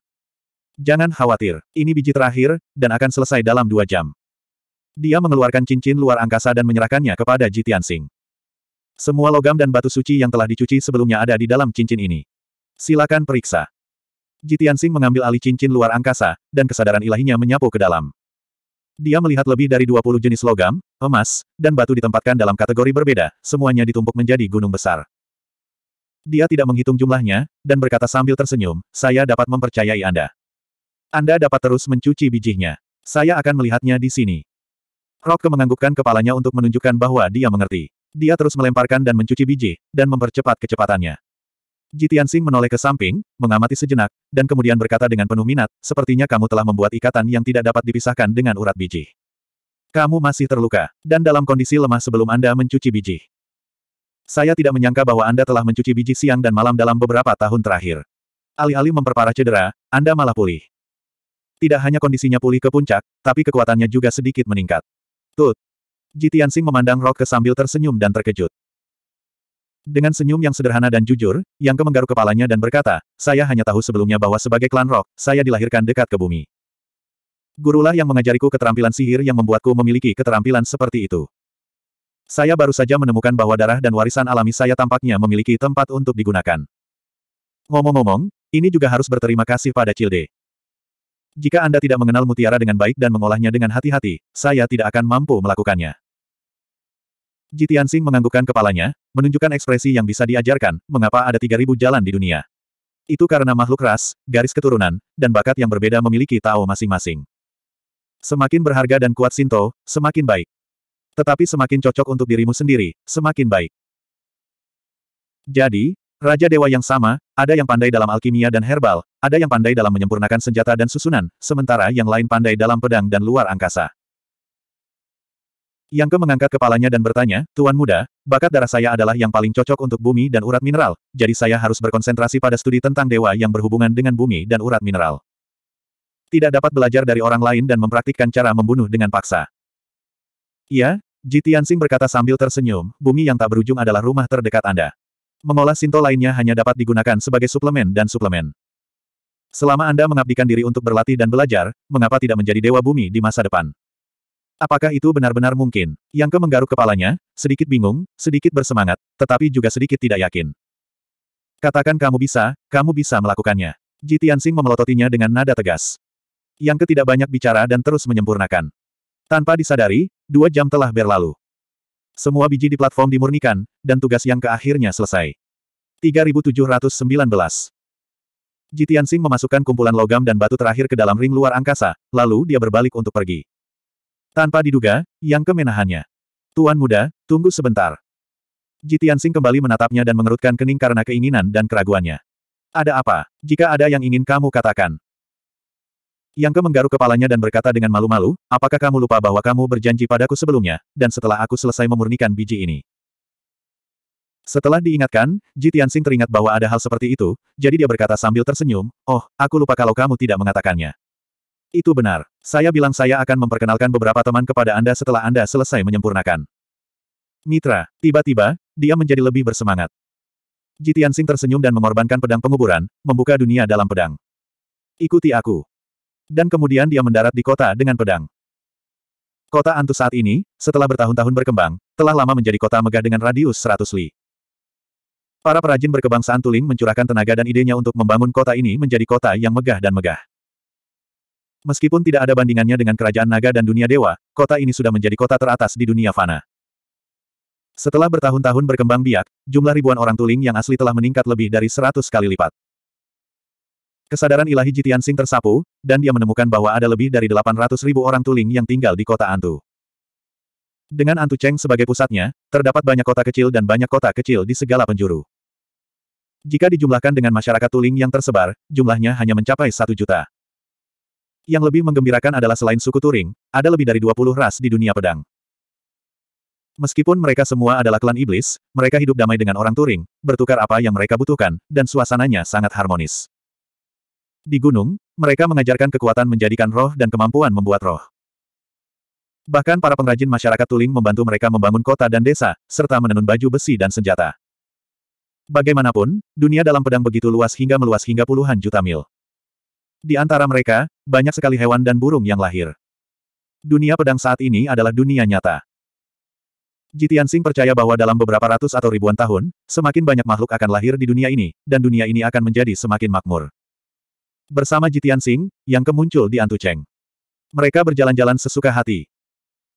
Jangan khawatir, ini biji terakhir, dan akan selesai dalam dua jam. Dia mengeluarkan cincin luar angkasa dan menyerahkannya kepada Ji Tianxing. Semua logam dan batu suci yang telah dicuci sebelumnya ada di dalam cincin ini. Silakan periksa. Ji Tianxing mengambil alih cincin luar angkasa, dan kesadaran ilahinya menyapu ke dalam. Dia melihat lebih dari 20 jenis logam, emas, dan batu ditempatkan dalam kategori berbeda, semuanya ditumpuk menjadi gunung besar. Dia tidak menghitung jumlahnya, dan berkata sambil tersenyum, saya dapat mempercayai Anda. Anda dapat terus mencuci bijinya. Saya akan melihatnya di sini. Rokke menganggukkan kepalanya untuk menunjukkan bahwa dia mengerti. Dia terus melemparkan dan mencuci biji, dan mempercepat kecepatannya. Jitian Sing menoleh ke samping, mengamati sejenak, dan kemudian berkata dengan penuh minat, sepertinya kamu telah membuat ikatan yang tidak dapat dipisahkan dengan urat biji. Kamu masih terluka, dan dalam kondisi lemah sebelum Anda mencuci biji. Saya tidak menyangka bahwa Anda telah mencuci biji siang dan malam dalam beberapa tahun terakhir. Alih-alih memperparah cedera, Anda malah pulih. Tidak hanya kondisinya pulih ke puncak, tapi kekuatannya juga sedikit meningkat. Tut. Sing memandang ke sambil tersenyum dan terkejut. Dengan senyum yang sederhana dan jujur, Yang menggaruk kepalanya dan berkata, saya hanya tahu sebelumnya bahwa sebagai klan Rock, saya dilahirkan dekat ke bumi. Gurulah yang mengajariku keterampilan sihir yang membuatku memiliki keterampilan seperti itu. Saya baru saja menemukan bahwa darah dan warisan alami saya tampaknya memiliki tempat untuk digunakan. Ngomong-ngomong, ini juga harus berterima kasih pada Childe. Jika Anda tidak mengenal mutiara dengan baik dan mengolahnya dengan hati-hati, saya tidak akan mampu melakukannya. Jitiansing menganggukkan kepalanya, menunjukkan ekspresi yang bisa diajarkan, mengapa ada 3.000 jalan di dunia. Itu karena makhluk ras, garis keturunan, dan bakat yang berbeda memiliki tao masing-masing. Semakin berharga dan kuat Sinto, semakin baik. Tetapi semakin cocok untuk dirimu sendiri, semakin baik. Jadi, Raja Dewa yang sama, ada yang pandai dalam alkimia dan herbal, ada yang pandai dalam menyempurnakan senjata dan susunan, sementara yang lain pandai dalam pedang dan luar angkasa. Yang ke mengangkat kepalanya dan bertanya, Tuan Muda, bakat darah saya adalah yang paling cocok untuk bumi dan urat mineral, jadi saya harus berkonsentrasi pada studi tentang dewa yang berhubungan dengan bumi dan urat mineral. Tidak dapat belajar dari orang lain dan mempraktikkan cara membunuh dengan paksa. Ya, Ji Tianxing berkata sambil tersenyum, bumi yang tak berujung adalah rumah terdekat Anda. Mengolah Sinto lainnya hanya dapat digunakan sebagai suplemen dan suplemen. Selama Anda mengabdikan diri untuk berlatih dan belajar, mengapa tidak menjadi dewa bumi di masa depan? Apakah itu benar-benar mungkin? Yang ke menggaruk kepalanya, sedikit bingung, sedikit bersemangat, tetapi juga sedikit tidak yakin. Katakan kamu bisa, kamu bisa melakukannya. Ji memelototinya dengan nada tegas. Yang ketidak banyak bicara dan terus menyempurnakan. Tanpa disadari, dua jam telah berlalu. Semua biji di platform dimurnikan, dan tugas yang ke akhirnya selesai. 3719 Jitian Sing memasukkan kumpulan logam dan batu terakhir ke dalam ring luar angkasa, lalu dia berbalik untuk pergi. Tanpa diduga, yang kemenahannya. Tuan muda, tunggu sebentar. Jitian Sing kembali menatapnya dan mengerutkan kening karena keinginan dan keraguannya. Ada apa? Jika ada yang ingin kamu katakan. Yang ke menggaruk kepalanya dan berkata dengan malu-malu, apakah kamu lupa bahwa kamu berjanji padaku sebelumnya, dan setelah aku selesai memurnikan biji ini. Setelah diingatkan, Ji Tianxing teringat bahwa ada hal seperti itu, jadi dia berkata sambil tersenyum, oh, aku lupa kalau kamu tidak mengatakannya. Itu benar. Saya bilang saya akan memperkenalkan beberapa teman kepada Anda setelah Anda selesai menyempurnakan. Mitra, tiba-tiba, dia menjadi lebih bersemangat. Jitian Sing tersenyum dan mengorbankan pedang penguburan, membuka dunia dalam pedang. Ikuti aku. Dan kemudian dia mendarat di kota dengan pedang. Kota Antu saat ini, setelah bertahun-tahun berkembang, telah lama menjadi kota megah dengan radius 100 li. Para perajin berkebangsaan Tuling mencurahkan tenaga dan idenya untuk membangun kota ini menjadi kota yang megah dan megah. Meskipun tidak ada bandingannya dengan kerajaan naga dan dunia dewa, kota ini sudah menjadi kota teratas di dunia fana. Setelah bertahun-tahun berkembang biak, jumlah ribuan orang Tuling yang asli telah meningkat lebih dari seratus kali lipat. Kesadaran ilahi Jitian Sing tersapu, dan dia menemukan bahwa ada lebih dari 800 ribu orang tuling yang tinggal di kota Antu. Dengan Antu Cheng sebagai pusatnya, terdapat banyak kota kecil dan banyak kota kecil di segala penjuru. Jika dijumlahkan dengan masyarakat Tuling yang tersebar, jumlahnya hanya mencapai satu juta. Yang lebih menggembirakan adalah selain suku Turing, ada lebih dari 20 ras di dunia pedang. Meskipun mereka semua adalah klan iblis, mereka hidup damai dengan orang Turing, bertukar apa yang mereka butuhkan, dan suasananya sangat harmonis. Di gunung, mereka mengajarkan kekuatan menjadikan roh dan kemampuan membuat roh. Bahkan para pengrajin masyarakat Tuling membantu mereka membangun kota dan desa, serta menenun baju besi dan senjata. Bagaimanapun, dunia dalam pedang begitu luas hingga meluas hingga puluhan juta mil. Di antara mereka, banyak sekali hewan dan burung yang lahir. Dunia pedang saat ini adalah dunia nyata. Jitian Singh percaya bahwa dalam beberapa ratus atau ribuan tahun, semakin banyak makhluk akan lahir di dunia ini, dan dunia ini akan menjadi semakin makmur bersama Jitian Sing, yang kemuncul di Antu Cheng. Mereka berjalan-jalan sesuka hati.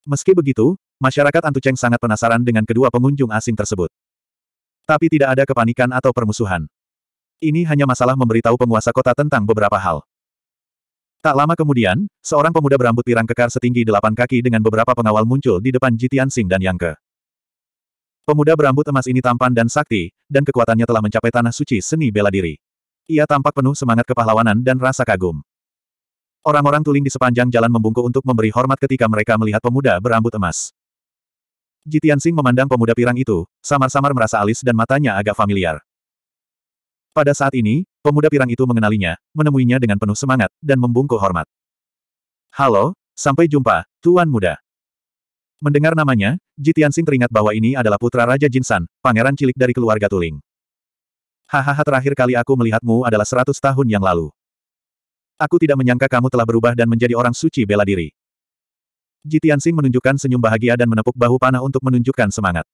Meski begitu, masyarakat Antu Cheng sangat penasaran dengan kedua pengunjung asing tersebut. Tapi tidak ada kepanikan atau permusuhan. Ini hanya masalah memberitahu penguasa kota tentang beberapa hal. Tak lama kemudian, seorang pemuda berambut pirang kekar setinggi delapan kaki dengan beberapa pengawal muncul di depan Jitian Sing dan Yangke. Pemuda berambut emas ini tampan dan sakti, dan kekuatannya telah mencapai tanah suci seni bela diri. Ia tampak penuh semangat kepahlawanan dan rasa kagum. Orang-orang tuling di sepanjang jalan membungkuk untuk memberi hormat ketika mereka melihat pemuda berambut emas. Jitian Sing memandang pemuda pirang itu, samar-samar merasa alis dan matanya agak familiar. Pada saat ini, pemuda pirang itu mengenalinya, menemuinya dengan penuh semangat, dan membungkuk hormat. Halo, sampai jumpa, Tuan Muda. Mendengar namanya, Jitian Sing teringat bahwa ini adalah putra Raja Jinsan, pangeran cilik dari keluarga Tuling. Hahaha terakhir kali aku melihatmu adalah seratus tahun yang lalu. Aku tidak menyangka kamu telah berubah dan menjadi orang suci bela diri. Jitian Sing menunjukkan senyum bahagia dan menepuk bahu panah untuk menunjukkan semangat.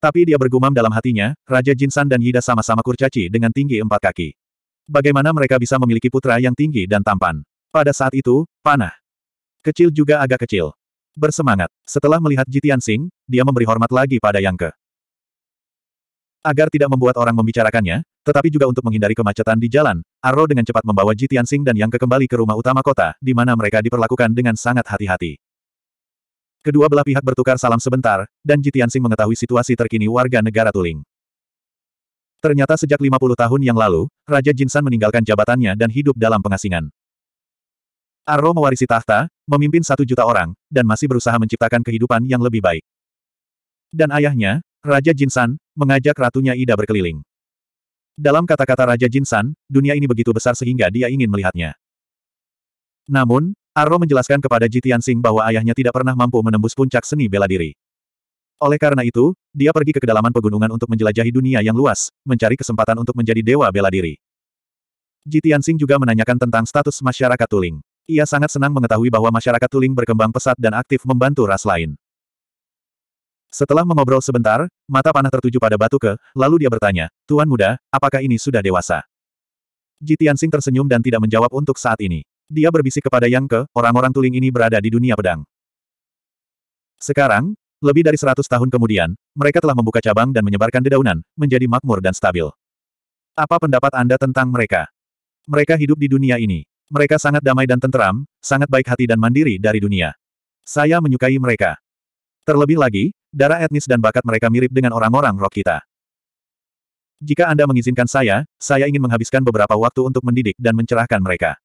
Tapi dia bergumam dalam hatinya, Raja Jinsan dan Yida sama-sama kurcaci dengan tinggi empat kaki. Bagaimana mereka bisa memiliki putra yang tinggi dan tampan? Pada saat itu, panah. Kecil juga agak kecil. Bersemangat. Setelah melihat Jitian Sing, dia memberi hormat lagi pada Yang Ke. Agar tidak membuat orang membicarakannya, tetapi juga untuk menghindari kemacetan di jalan, Arro dengan cepat membawa Ji Tianxing dan Yang kembali ke rumah utama kota, di mana mereka diperlakukan dengan sangat hati-hati. Kedua belah pihak bertukar salam sebentar, dan Ji Tianxing mengetahui situasi terkini warga negara Tuling. Ternyata sejak 50 tahun yang lalu, Raja Jinsan meninggalkan jabatannya dan hidup dalam pengasingan. Arro mewarisi tahta, memimpin satu juta orang, dan masih berusaha menciptakan kehidupan yang lebih baik. Dan ayahnya, Raja Jinsan, mengajak Ratunya Ida berkeliling. Dalam kata-kata Raja Jinsan, dunia ini begitu besar sehingga dia ingin melihatnya. Namun, Arro menjelaskan kepada Jitian Singh bahwa ayahnya tidak pernah mampu menembus puncak seni bela diri. Oleh karena itu, dia pergi ke kedalaman pegunungan untuk menjelajahi dunia yang luas, mencari kesempatan untuk menjadi dewa bela diri. Jitian Singh juga menanyakan tentang status masyarakat Tuling. Ia sangat senang mengetahui bahwa masyarakat Tuling berkembang pesat dan aktif membantu ras lain. Setelah mengobrol sebentar, mata panah tertuju pada batu ke, lalu dia bertanya, Tuan muda, apakah ini sudah dewasa? Jitiansing tersenyum dan tidak menjawab untuk saat ini. Dia berbisik kepada Yang Ke, orang-orang tuling ini berada di dunia pedang. Sekarang, lebih dari seratus tahun kemudian, mereka telah membuka cabang dan menyebarkan dedaunan, menjadi makmur dan stabil. Apa pendapat Anda tentang mereka? Mereka hidup di dunia ini. Mereka sangat damai dan tenteram, sangat baik hati dan mandiri dari dunia. Saya menyukai mereka. Terlebih lagi, darah etnis dan bakat mereka mirip dengan orang-orang roh kita. Jika Anda mengizinkan saya, saya ingin menghabiskan beberapa waktu untuk mendidik dan mencerahkan mereka.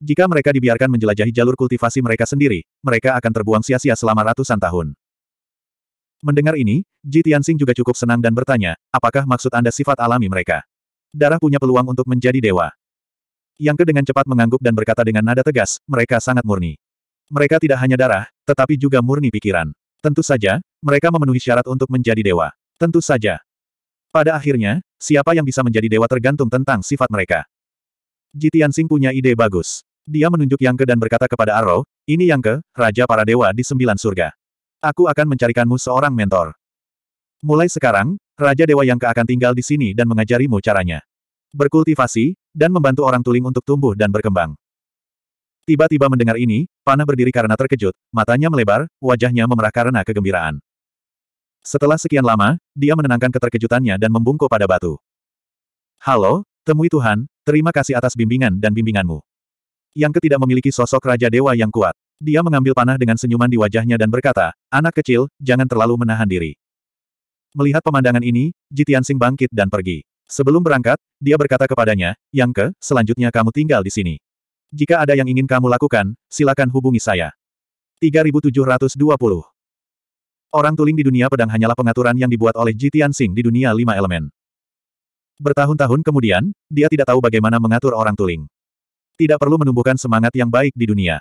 Jika mereka dibiarkan menjelajahi jalur kultivasi mereka sendiri, mereka akan terbuang sia-sia selama ratusan tahun. Mendengar ini, Ji Tianxing juga cukup senang dan bertanya, apakah maksud Anda sifat alami mereka? Darah punya peluang untuk menjadi dewa. Yang ke dengan cepat mengangguk dan berkata dengan nada tegas, mereka sangat murni. Mereka tidak hanya darah, tetapi juga murni pikiran. Tentu saja, mereka memenuhi syarat untuk menjadi dewa. Tentu saja. Pada akhirnya, siapa yang bisa menjadi dewa tergantung tentang sifat mereka. Jitian Sing punya ide bagus. Dia menunjuk Yang Ke dan berkata kepada Aro, ini Yang Ke, Raja para Dewa di Sembilan Surga. Aku akan mencarikanmu seorang mentor. Mulai sekarang, Raja Dewa Yang Ke akan tinggal di sini dan mengajarimu caranya. Berkultivasi, dan membantu orang tuling untuk tumbuh dan berkembang. Tiba-tiba mendengar ini, Panah berdiri karena terkejut, matanya melebar, wajahnya memerah karena kegembiraan. Setelah sekian lama, dia menenangkan keterkejutannya dan membungkuk pada batu. Halo, temui Tuhan, terima kasih atas bimbingan dan bimbinganmu. Yang ketidak memiliki sosok Raja Dewa yang kuat. Dia mengambil panah dengan senyuman di wajahnya dan berkata, anak kecil, jangan terlalu menahan diri. Melihat pemandangan ini, Jitian Sing bangkit dan pergi. Sebelum berangkat, dia berkata kepadanya, Yang ke, selanjutnya kamu tinggal di sini. Jika ada yang ingin kamu lakukan, silakan hubungi saya. 3720 Orang tuling di dunia pedang hanyalah pengaturan yang dibuat oleh Ji Tianxing di dunia lima elemen. Bertahun-tahun kemudian, dia tidak tahu bagaimana mengatur orang tuling. Tidak perlu menumbuhkan semangat yang baik di dunia.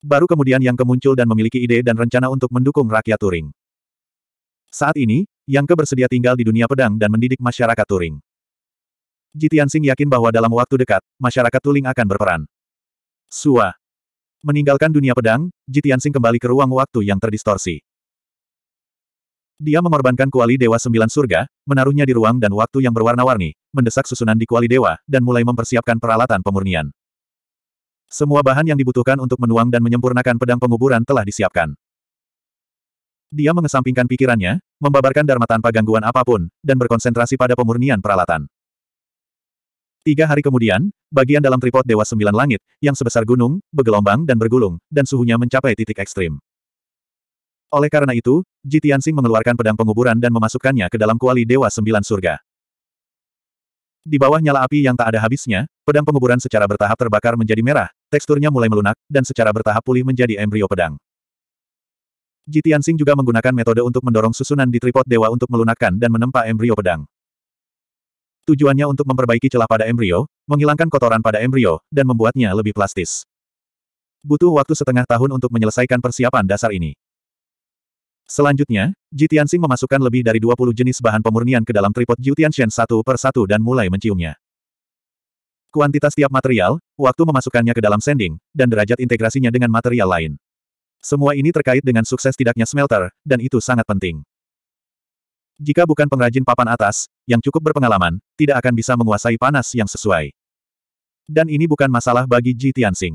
Baru kemudian yang kemuncul dan memiliki ide dan rencana untuk mendukung rakyat Turing. Saat ini, Yang bersedia tinggal di dunia pedang dan mendidik masyarakat Turing. Jitian Sing yakin bahwa dalam waktu dekat, masyarakat Tuling akan berperan. Sua. Meninggalkan dunia pedang, Jitiansing kembali ke ruang waktu yang terdistorsi. Dia mengorbankan kuali Dewa Sembilan Surga, menaruhnya di ruang dan waktu yang berwarna-warni, mendesak susunan di kuali Dewa, dan mulai mempersiapkan peralatan pemurnian. Semua bahan yang dibutuhkan untuk menuang dan menyempurnakan pedang penguburan telah disiapkan. Dia mengesampingkan pikirannya, membabarkan dharma tanpa gangguan apapun, dan berkonsentrasi pada pemurnian peralatan. Tiga hari kemudian, bagian dalam tripod Dewa Sembilan Langit, yang sebesar gunung, bergelombang dan bergulung, dan suhunya mencapai titik ekstrim. Oleh karena itu, Ji Tianxing mengeluarkan pedang penguburan dan memasukkannya ke dalam kuali Dewa Sembilan Surga. Di bawah nyala api yang tak ada habisnya, pedang penguburan secara bertahap terbakar menjadi merah, teksturnya mulai melunak, dan secara bertahap pulih menjadi embrio pedang. Ji Tianxing juga menggunakan metode untuk mendorong susunan di tripod dewa untuk melunakkan dan menempa embrio pedang. Tujuannya untuk memperbaiki celah pada embrio, menghilangkan kotoran pada embrio, dan membuatnya lebih plastis. Butuh waktu setengah tahun untuk menyelesaikan persiapan dasar ini. Selanjutnya, Tianxing memasukkan lebih dari 20 jenis bahan pemurnian ke dalam tripod Tianxian satu per satu dan mulai menciumnya. Kuantitas tiap material, waktu memasukkannya ke dalam sending, dan derajat integrasinya dengan material lain. Semua ini terkait dengan sukses tidaknya smelter, dan itu sangat penting. Jika bukan pengrajin papan atas, yang cukup berpengalaman, tidak akan bisa menguasai panas yang sesuai. Dan ini bukan masalah bagi Ji Tianxing.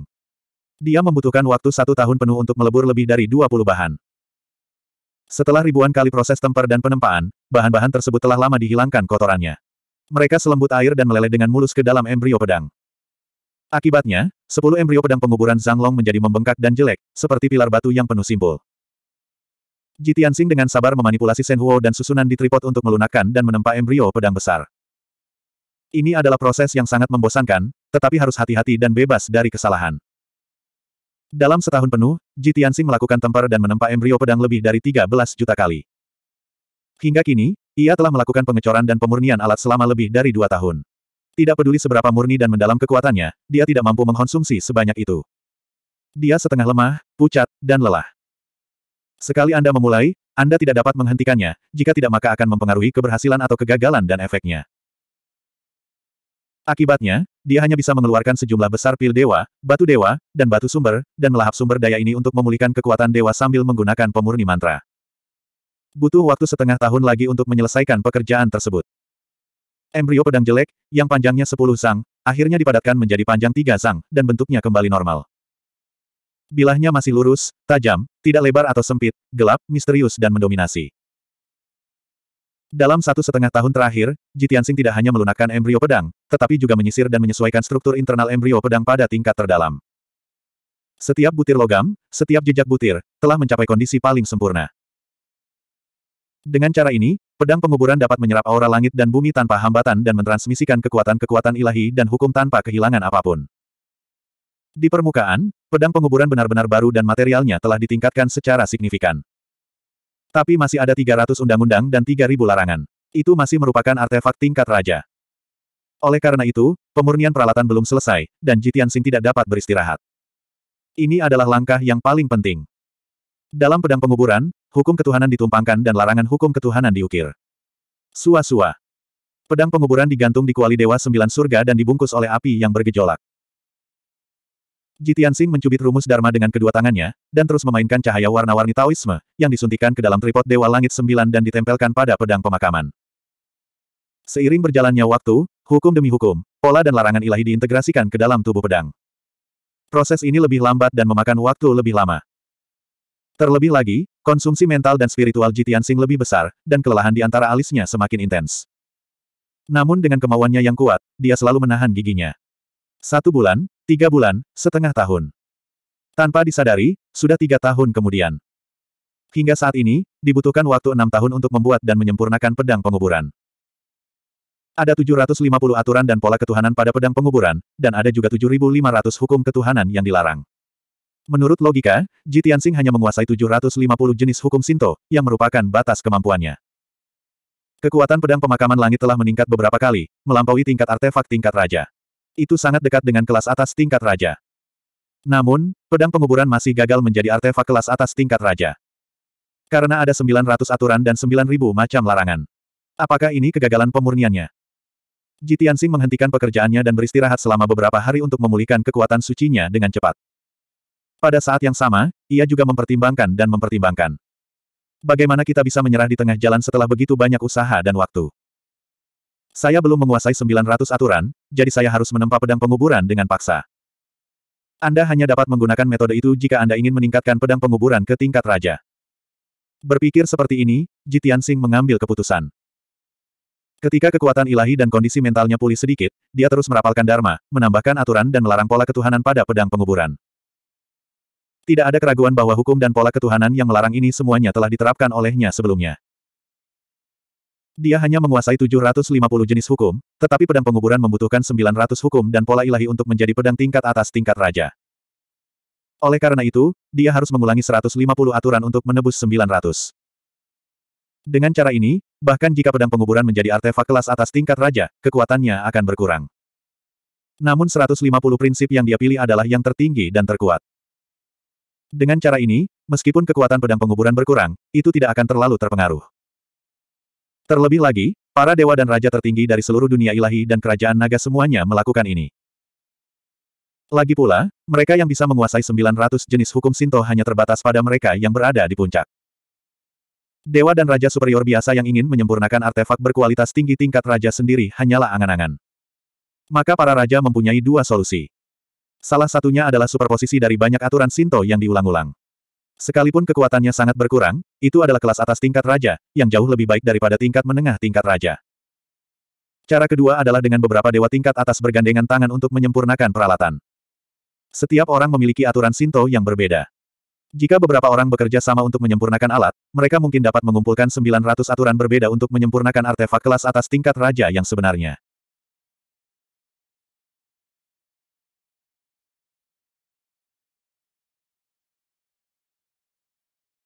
Dia membutuhkan waktu satu tahun penuh untuk melebur lebih dari 20 bahan. Setelah ribuan kali proses temper dan penempaan, bahan-bahan tersebut telah lama dihilangkan kotorannya. Mereka selembut air dan meleleh dengan mulus ke dalam embrio pedang. Akibatnya, 10 embrio pedang penguburan Zhang Long menjadi membengkak dan jelek, seperti pilar batu yang penuh simpul. Jitian Sing dengan sabar memanipulasi Shen Huo dan susunan di tripod untuk melunakkan dan menempa embrio pedang besar. Ini adalah proses yang sangat membosankan, tetapi harus hati-hati dan bebas dari kesalahan. Dalam setahun penuh, Ji Tianxing melakukan temper dan menempa embrio pedang lebih dari 13 juta kali. Hingga kini, ia telah melakukan pengecoran dan pemurnian alat selama lebih dari dua tahun. Tidak peduli seberapa murni dan mendalam kekuatannya, dia tidak mampu mengkonsumsi sebanyak itu. Dia setengah lemah, pucat, dan lelah. Sekali Anda memulai, Anda tidak dapat menghentikannya, jika tidak maka akan mempengaruhi keberhasilan atau kegagalan dan efeknya. Akibatnya, dia hanya bisa mengeluarkan sejumlah besar pil dewa, batu dewa, dan batu sumber, dan melahap sumber daya ini untuk memulihkan kekuatan dewa sambil menggunakan pemurni mantra. Butuh waktu setengah tahun lagi untuk menyelesaikan pekerjaan tersebut. Embrio pedang jelek, yang panjangnya 10 sang akhirnya dipadatkan menjadi panjang 3 sang dan bentuknya kembali normal. Bilahnya masih lurus, tajam, tidak lebar atau sempit, gelap, misterius dan mendominasi. Dalam satu setengah tahun terakhir, Jitiansing tidak hanya melunakkan embrio pedang, tetapi juga menyisir dan menyesuaikan struktur internal embrio pedang pada tingkat terdalam. Setiap butir logam, setiap jejak butir, telah mencapai kondisi paling sempurna. Dengan cara ini, pedang penguburan dapat menyerap aura langit dan bumi tanpa hambatan dan mentransmisikan kekuatan-kekuatan ilahi dan hukum tanpa kehilangan apapun. Di permukaan, pedang penguburan benar-benar baru dan materialnya telah ditingkatkan secara signifikan. Tapi masih ada 300 undang-undang dan 3.000 larangan. Itu masih merupakan artefak tingkat raja. Oleh karena itu, pemurnian peralatan belum selesai, dan Jitian Sing tidak dapat beristirahat. Ini adalah langkah yang paling penting. Dalam pedang penguburan, hukum ketuhanan ditumpangkan dan larangan hukum ketuhanan diukir. Sua-sua. Pedang penguburan digantung di kuali Dewa Sembilan Surga dan dibungkus oleh api yang bergejolak. Jitian Xing mencubit rumus Dharma dengan kedua tangannya, dan terus memainkan cahaya warna-warni Taoisme, yang disuntikan ke dalam tripod Dewa Langit Sembilan dan ditempelkan pada pedang pemakaman. Seiring berjalannya waktu, hukum demi hukum, pola dan larangan ilahi diintegrasikan ke dalam tubuh pedang. Proses ini lebih lambat dan memakan waktu lebih lama. Terlebih lagi, konsumsi mental dan spiritual Jitian Xing lebih besar, dan kelelahan di antara alisnya semakin intens. Namun dengan kemauannya yang kuat, dia selalu menahan giginya. Satu bulan, Tiga bulan, setengah tahun. Tanpa disadari, sudah tiga tahun kemudian. Hingga saat ini, dibutuhkan waktu enam tahun untuk membuat dan menyempurnakan pedang penguburan. Ada 750 aturan dan pola ketuhanan pada pedang penguburan, dan ada juga 7.500 hukum ketuhanan yang dilarang. Menurut logika, Ji Tianxing hanya menguasai 750 jenis hukum Sinto, yang merupakan batas kemampuannya. Kekuatan pedang pemakaman langit telah meningkat beberapa kali, melampaui tingkat artefak tingkat raja itu sangat dekat dengan kelas atas tingkat raja. Namun, pedang penguburan masih gagal menjadi artefak kelas atas tingkat raja. Karena ada 900 aturan dan 9000 macam larangan. Apakah ini kegagalan pemurniannya? Jitiansing menghentikan pekerjaannya dan beristirahat selama beberapa hari untuk memulihkan kekuatan sucinya dengan cepat. Pada saat yang sama, ia juga mempertimbangkan dan mempertimbangkan. Bagaimana kita bisa menyerah di tengah jalan setelah begitu banyak usaha dan waktu? Saya belum menguasai 900 aturan, jadi saya harus menempa pedang penguburan dengan paksa. Anda hanya dapat menggunakan metode itu jika Anda ingin meningkatkan pedang penguburan ke tingkat raja. Berpikir seperti ini, Jitian Sing mengambil keputusan. Ketika kekuatan ilahi dan kondisi mentalnya pulih sedikit, dia terus merapalkan dharma, menambahkan aturan dan melarang pola ketuhanan pada pedang penguburan. Tidak ada keraguan bahwa hukum dan pola ketuhanan yang melarang ini semuanya telah diterapkan olehnya sebelumnya. Dia hanya menguasai 750 jenis hukum, tetapi pedang penguburan membutuhkan 900 hukum dan pola ilahi untuk menjadi pedang tingkat atas tingkat raja. Oleh karena itu, dia harus mengulangi 150 aturan untuk menebus 900. Dengan cara ini, bahkan jika pedang penguburan menjadi artefak kelas atas tingkat raja, kekuatannya akan berkurang. Namun 150 prinsip yang dia pilih adalah yang tertinggi dan terkuat. Dengan cara ini, meskipun kekuatan pedang penguburan berkurang, itu tidak akan terlalu terpengaruh. Terlebih lagi, para dewa dan raja tertinggi dari seluruh dunia ilahi dan kerajaan naga semuanya melakukan ini. Lagi pula, mereka yang bisa menguasai 900 jenis hukum Sinto hanya terbatas pada mereka yang berada di puncak. Dewa dan raja superior biasa yang ingin menyempurnakan artefak berkualitas tinggi tingkat raja sendiri hanyalah angan-angan. Maka para raja mempunyai dua solusi. Salah satunya adalah superposisi dari banyak aturan Sinto yang diulang-ulang. Sekalipun kekuatannya sangat berkurang, itu adalah kelas atas tingkat raja, yang jauh lebih baik daripada tingkat menengah tingkat raja. Cara kedua adalah dengan beberapa dewa tingkat atas bergandengan tangan untuk menyempurnakan peralatan. Setiap orang memiliki aturan Sinto yang berbeda. Jika beberapa orang bekerja sama untuk menyempurnakan alat, mereka mungkin dapat mengumpulkan 900 aturan berbeda untuk menyempurnakan artefak kelas atas tingkat raja yang sebenarnya.